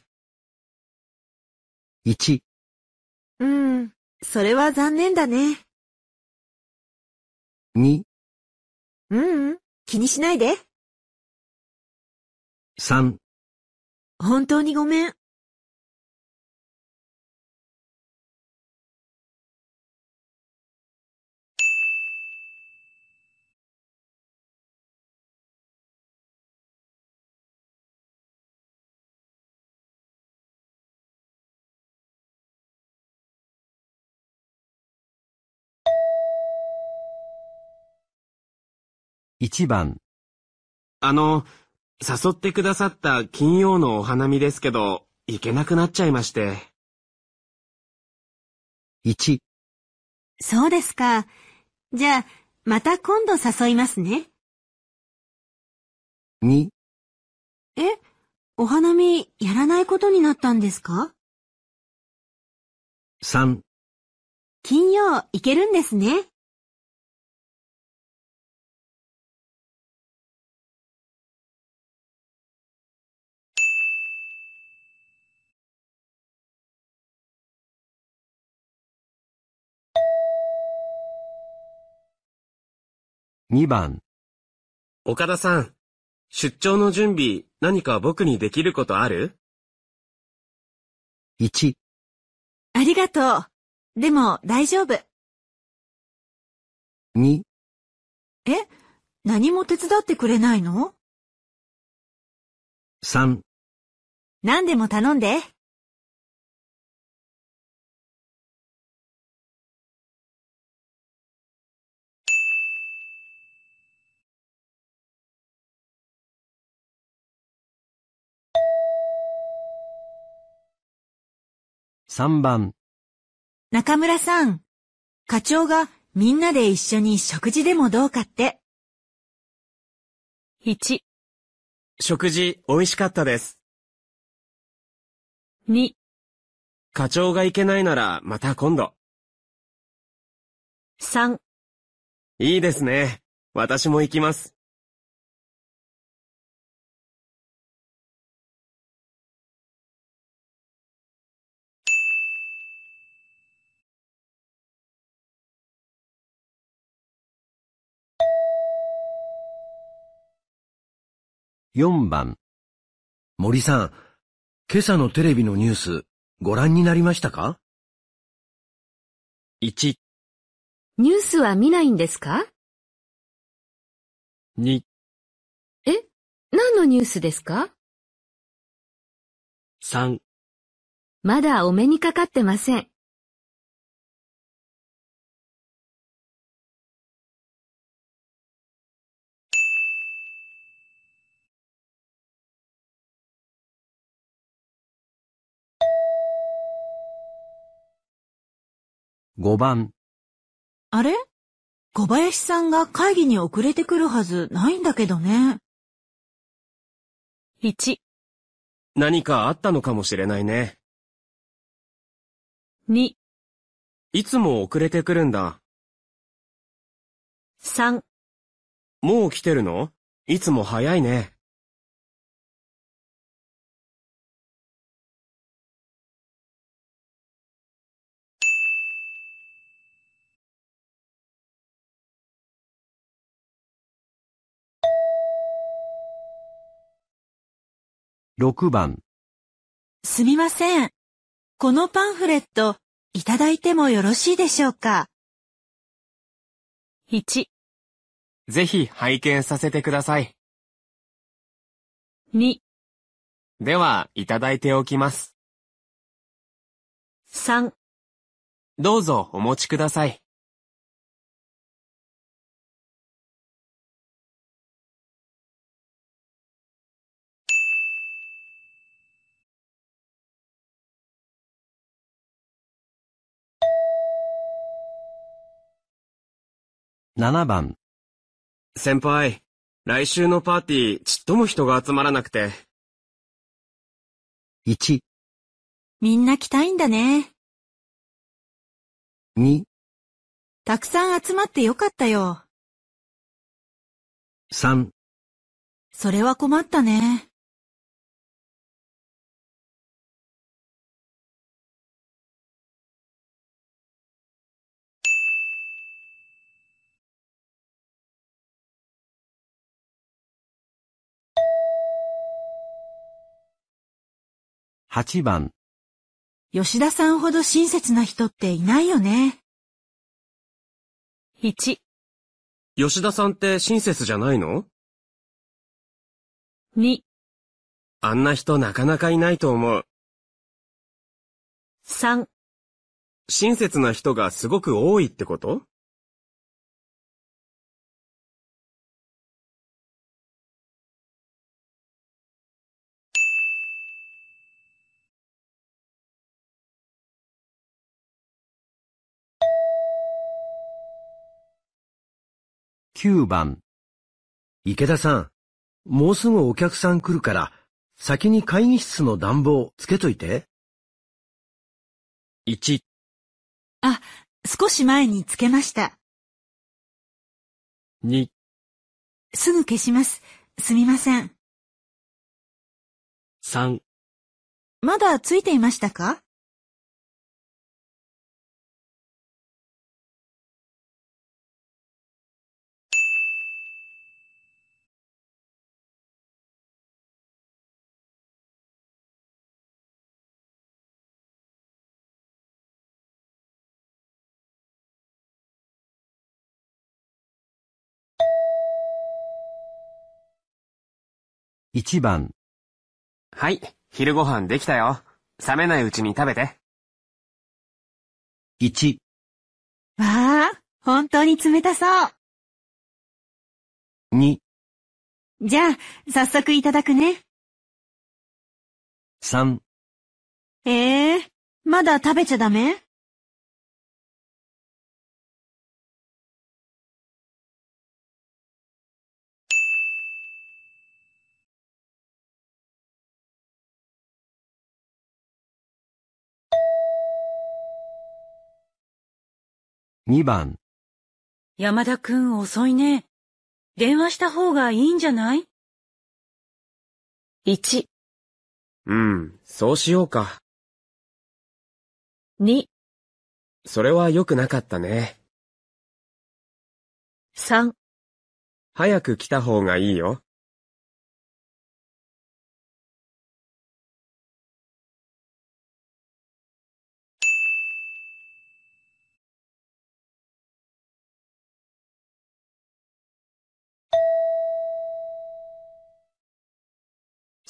1。うん、それは残念だね。2。うん、うん、気にしないで。3。本当にごめん。1番。あの、誘ってくださった金曜のお花見ですけど、行けなくなっちゃいまして。1。そうですか。じゃあ、また今度誘いますね。2。え、お花見やらないことになったんですか ?3。金曜行けるんですね。2番。岡田さん、出張の準備、何か僕にできることある ?1。ありがとう。でも、大丈夫。2。え何も手伝ってくれないの ?3。何でも頼んで。3番。中村さん、課長がみんなで一緒に食事でもどうかって。1。食事美味しかったです。2。課長が行けないならまた今度。3。いいですね。私も行きます。4番。森さん、今朝のテレビのニュース、ご覧になりましたか ?1、ニュースは見ないんですか2、え、何のニュースですか3。まだお目にかかってません。5番。あれ小林さんが会議に遅れてくるはずないんだけどね。1、何かあったのかもしれないね。2、いつも遅れてくるんだ。3、もう来てるのいつも早いね。6番すみません。このパンフレット、いただいてもよろしいでしょうか ?1、ぜひ拝見させてください。2、では、いただいておきます。3、どうぞお持ちください。7番。先輩、来週のパーティー、ちっとも人が集まらなくて。1、みんな来たいんだね。2、たくさん集まってよかったよ。3、それは困ったね。8番。吉田さんほど親切な人っていないよね。1、吉田さんって親切じゃないの2、あんな人なかなかいないと思う。3、親切な人がすごく多いってこと9番。池田さん、もうすぐお客さん来るから、先に会議室の暖房つけといて。1。あ、少し前につけました。2。すぐ消します。すみません。3。まだついていましたか1番。はい、昼ご飯できたよ。冷めないうちに食べて。1。わあ、本当に冷たそう。2。じゃあ、早速いただくね。3。ええー、まだ食べちゃダメ2番。山田くん遅いね。電話した方がいいんじゃない ?1。うん、そうしようか。2。それは良くなかったね。3。早く来た方がいいよ。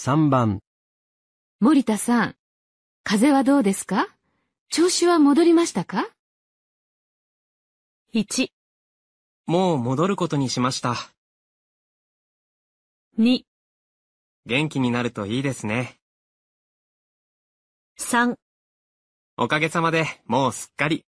3番。森田さん、風邪はどうですか調子は戻りましたか ?1、もう戻ることにしました。2、元気になるといいですね。3、おかげさまでもうすっかり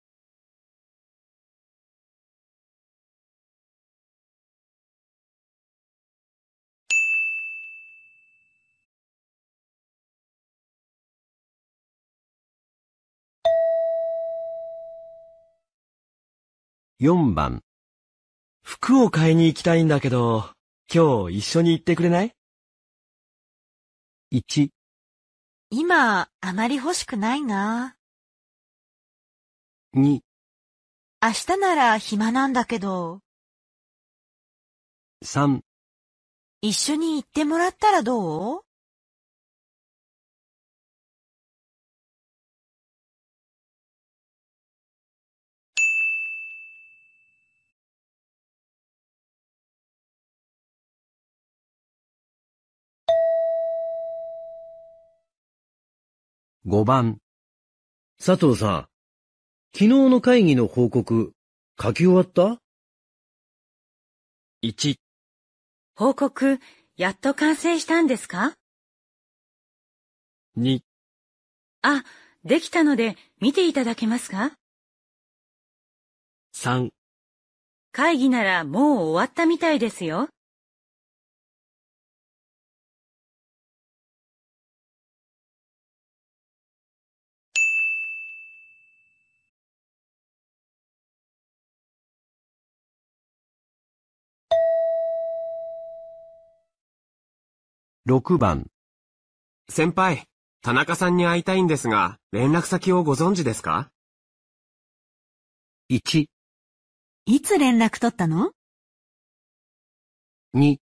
4番。服を買いに行きたいんだけど、今日一緒に行ってくれない ?1。今、あまり欲しくないな。2。明日なら暇なんだけど。3。一緒に行ってもらったらどう5番。佐藤さん、昨日の会議の報告、書き終わった ?1。報告、やっと完成したんですか ?2。あ、できたので見ていただけますか ?3。会議ならもう終わったみたいですよ。6番。先輩、田中さんに会いたいんですが、連絡先をご存知ですか ?1、いつ連絡取ったの2、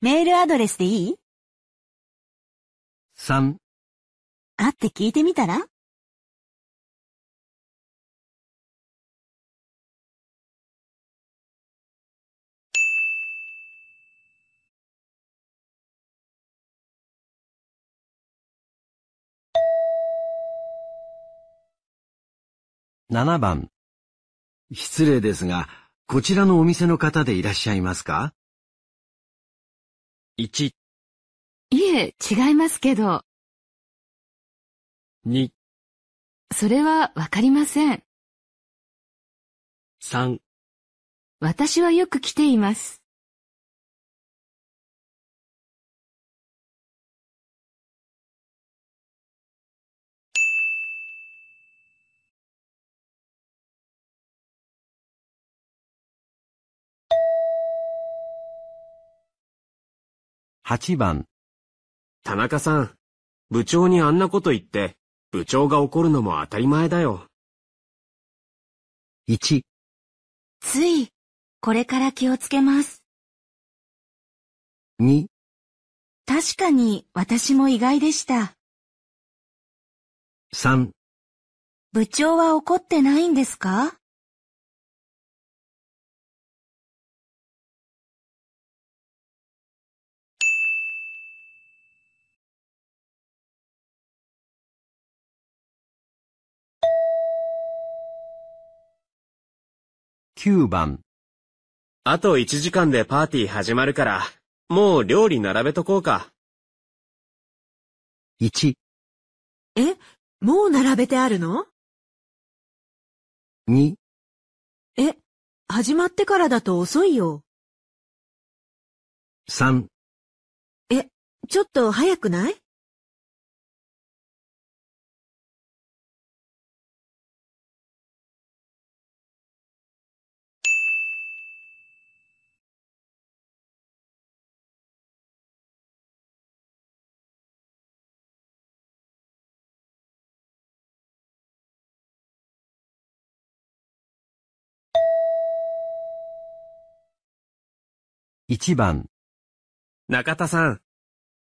メールアドレスでいい3、会って聞いてみたら7番。失礼ですが、こちらのお店の方でいらっしゃいますか ?1、いえ、違いますけど、2、それはわかりません。3、私はよく来ています。8番。田中さん、部長にあんなこと言って、部長が怒るのも当たり前だよ。1。つい、これから気をつけます。2。確かに私も意外でした。3。部長は怒ってないんですか9番。あと1時間でパーティー始まるから、もう料理並べとこうか。1、え、もう並べてあるの2、え、始まってからだと遅いよ。3、ちょっと早くない1番。中田さん、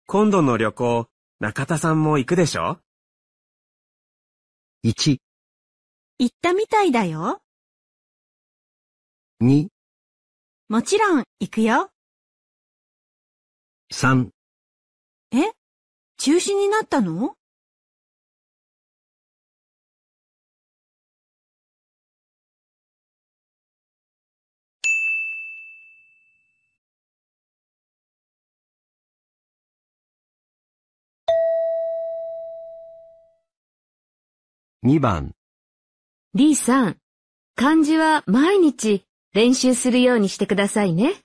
今度の旅行、中田さんも行くでしょ ?1、行ったみたいだよ。2、もちろん、行くよ。3、え中止になったの2番 D さん、漢字は毎日練習するようにしてくださいね。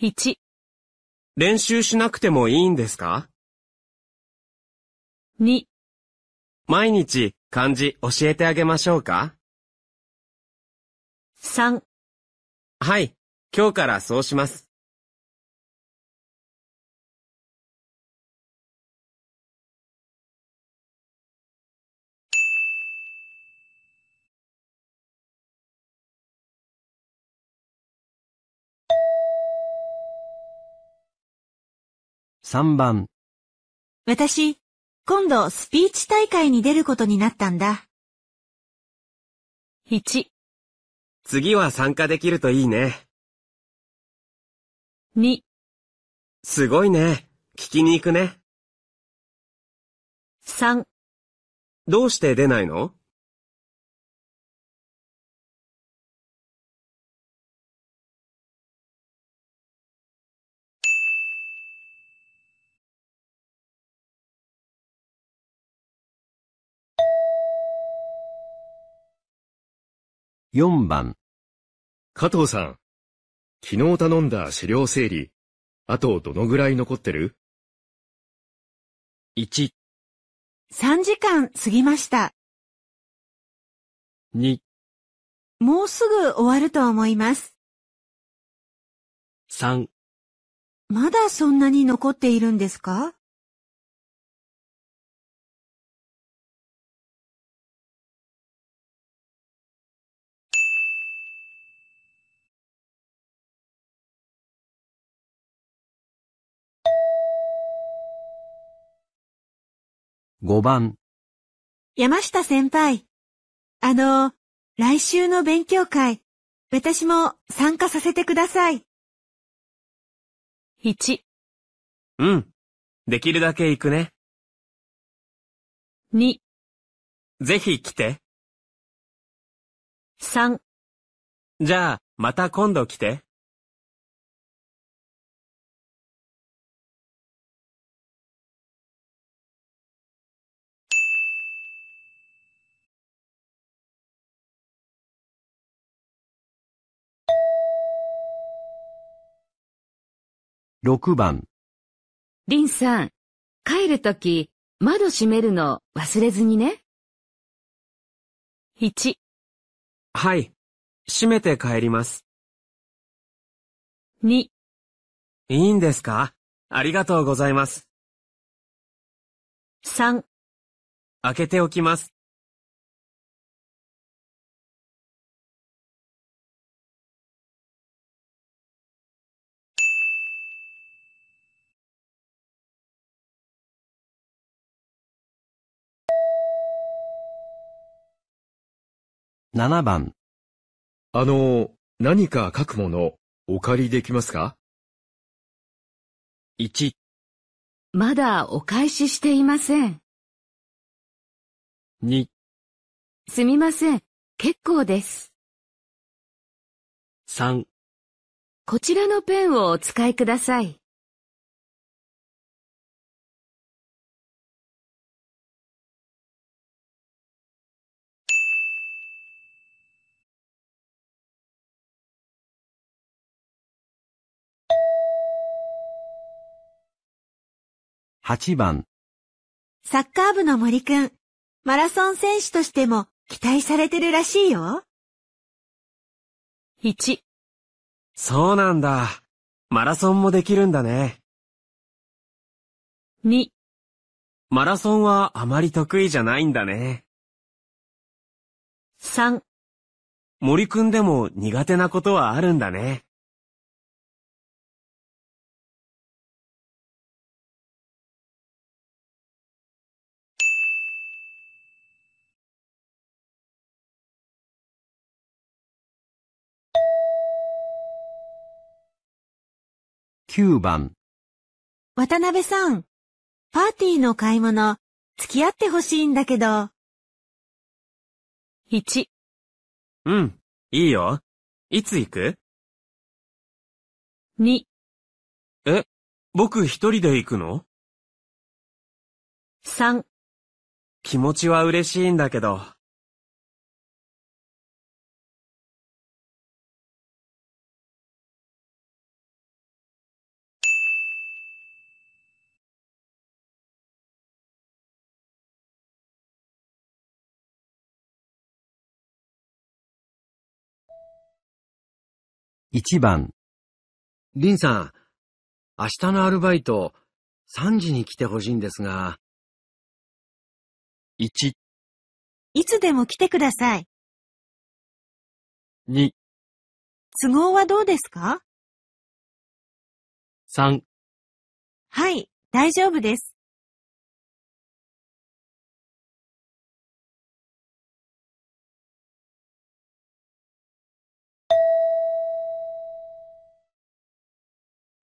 1、練習しなくてもいいんですか2、毎日漢字教えてあげましょうか3、はい、今日からそうします。3番。私、今度スピーチ大会に出ることになったんだ。1、次は参加できるといいね。2、すごいね。聞きに行くね。3どうして出ないの4番。加藤さん。昨日頼んだ資料整理、あとどのぐらい残ってる ?1。3時間過ぎました。2。もうすぐ終わると思います。3。まだそんなに残っているんですか5番。山下先輩。あの、来週の勉強会、私も参加させてください。1。うん。できるだけ行くね。2。ぜひ来て。3。じゃあ、また今度来て。6番。リンさん、帰るとき、窓閉めるの忘れずにね。1、はい。閉めて帰ります。2、いいんですかありがとうございます。3開けておきます。7番あの、何か書くもの、お借りできますか ?1、まだお返ししていません。2、すみません。結構です。3こちらのペンをお使いください。8番。サッカー部の森くん、マラソン選手としても期待されてるらしいよ。1、そうなんだ。マラソンもできるんだね。2、マラソンはあまり得意じゃないんだね。3、森くんでも苦手なことはあるんだね。9番渡辺さん、パーティーの買い物、付き合ってほしいんだけど。1、うん、いいよ。いつ行く2、え、僕一人で行くの3気持ちは嬉しいんだけど、1番。リンさん、明日のアルバイト、3時に来てほしいんですが。1、いつでも来てください。2、都合はどうですか3、はい、大丈夫です。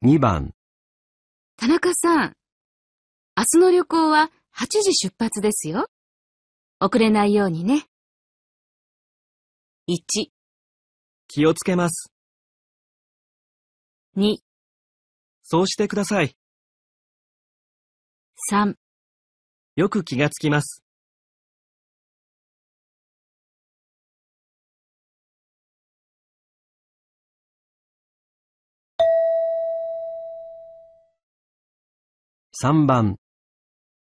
2番、田中さん、明日の旅行は8時出発ですよ。遅れないようにね。1、気をつけます。2、そうしてください。3よく気がつきます。3番。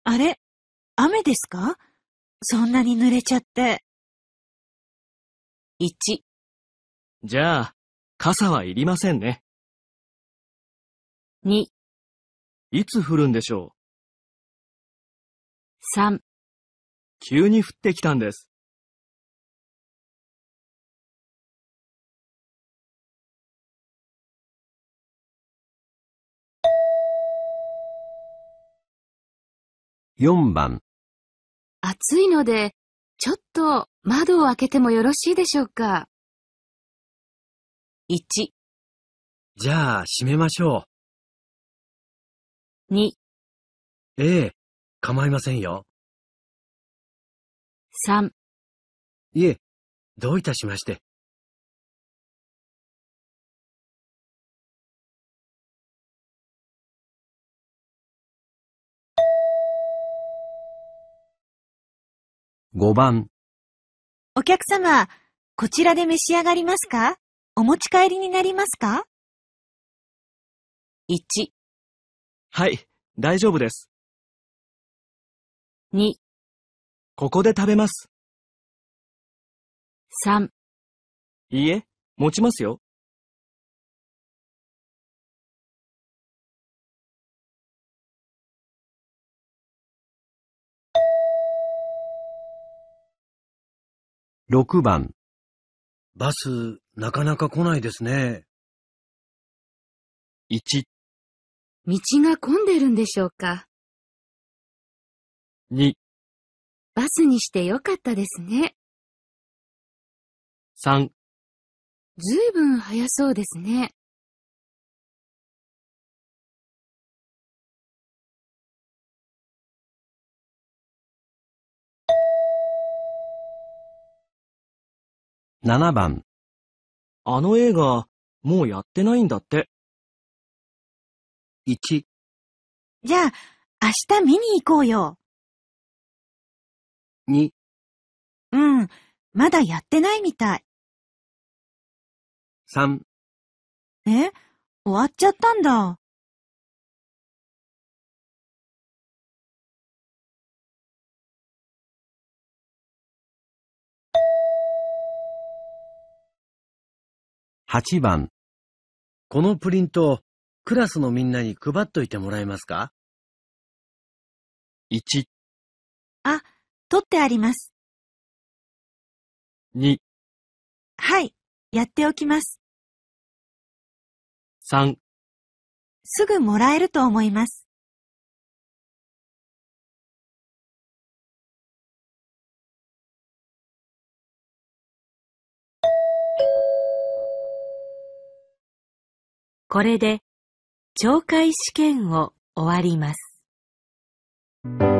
あれ雨ですかそんなに濡れちゃって。1。じゃあ、傘はいりませんね。2。いつ降るんでしょう ?3。急に降ってきたんです。4番暑いので、ちょっと窓を開けてもよろしいでしょうか ?1、じゃあ閉めましょう。2、ええ、構いませんよ。3、いえ、どういたしまして。5番。お客様、こちらで召し上がりますかお持ち帰りになりますか ?1、はい、大丈夫です。2、ここで食べます。3、いいえ、持ちますよ。6番。バス、なかなか来ないですね。1、道が混んでるんでしょうか2、バスにしてよかったですね。3。ずいぶん早そうですね。7番あの映画、もうやってないんだって。1じゃあ、明日見に行こうよ。2うん、まだやってないみたい。3え終わっちゃったんだ。8番。このプリント、クラスのみんなに配っといてもらえますか ?1、あ、取ってあります。2、はい、やっておきます。3。すぐもらえると思います。これで懲戒試験を終わります。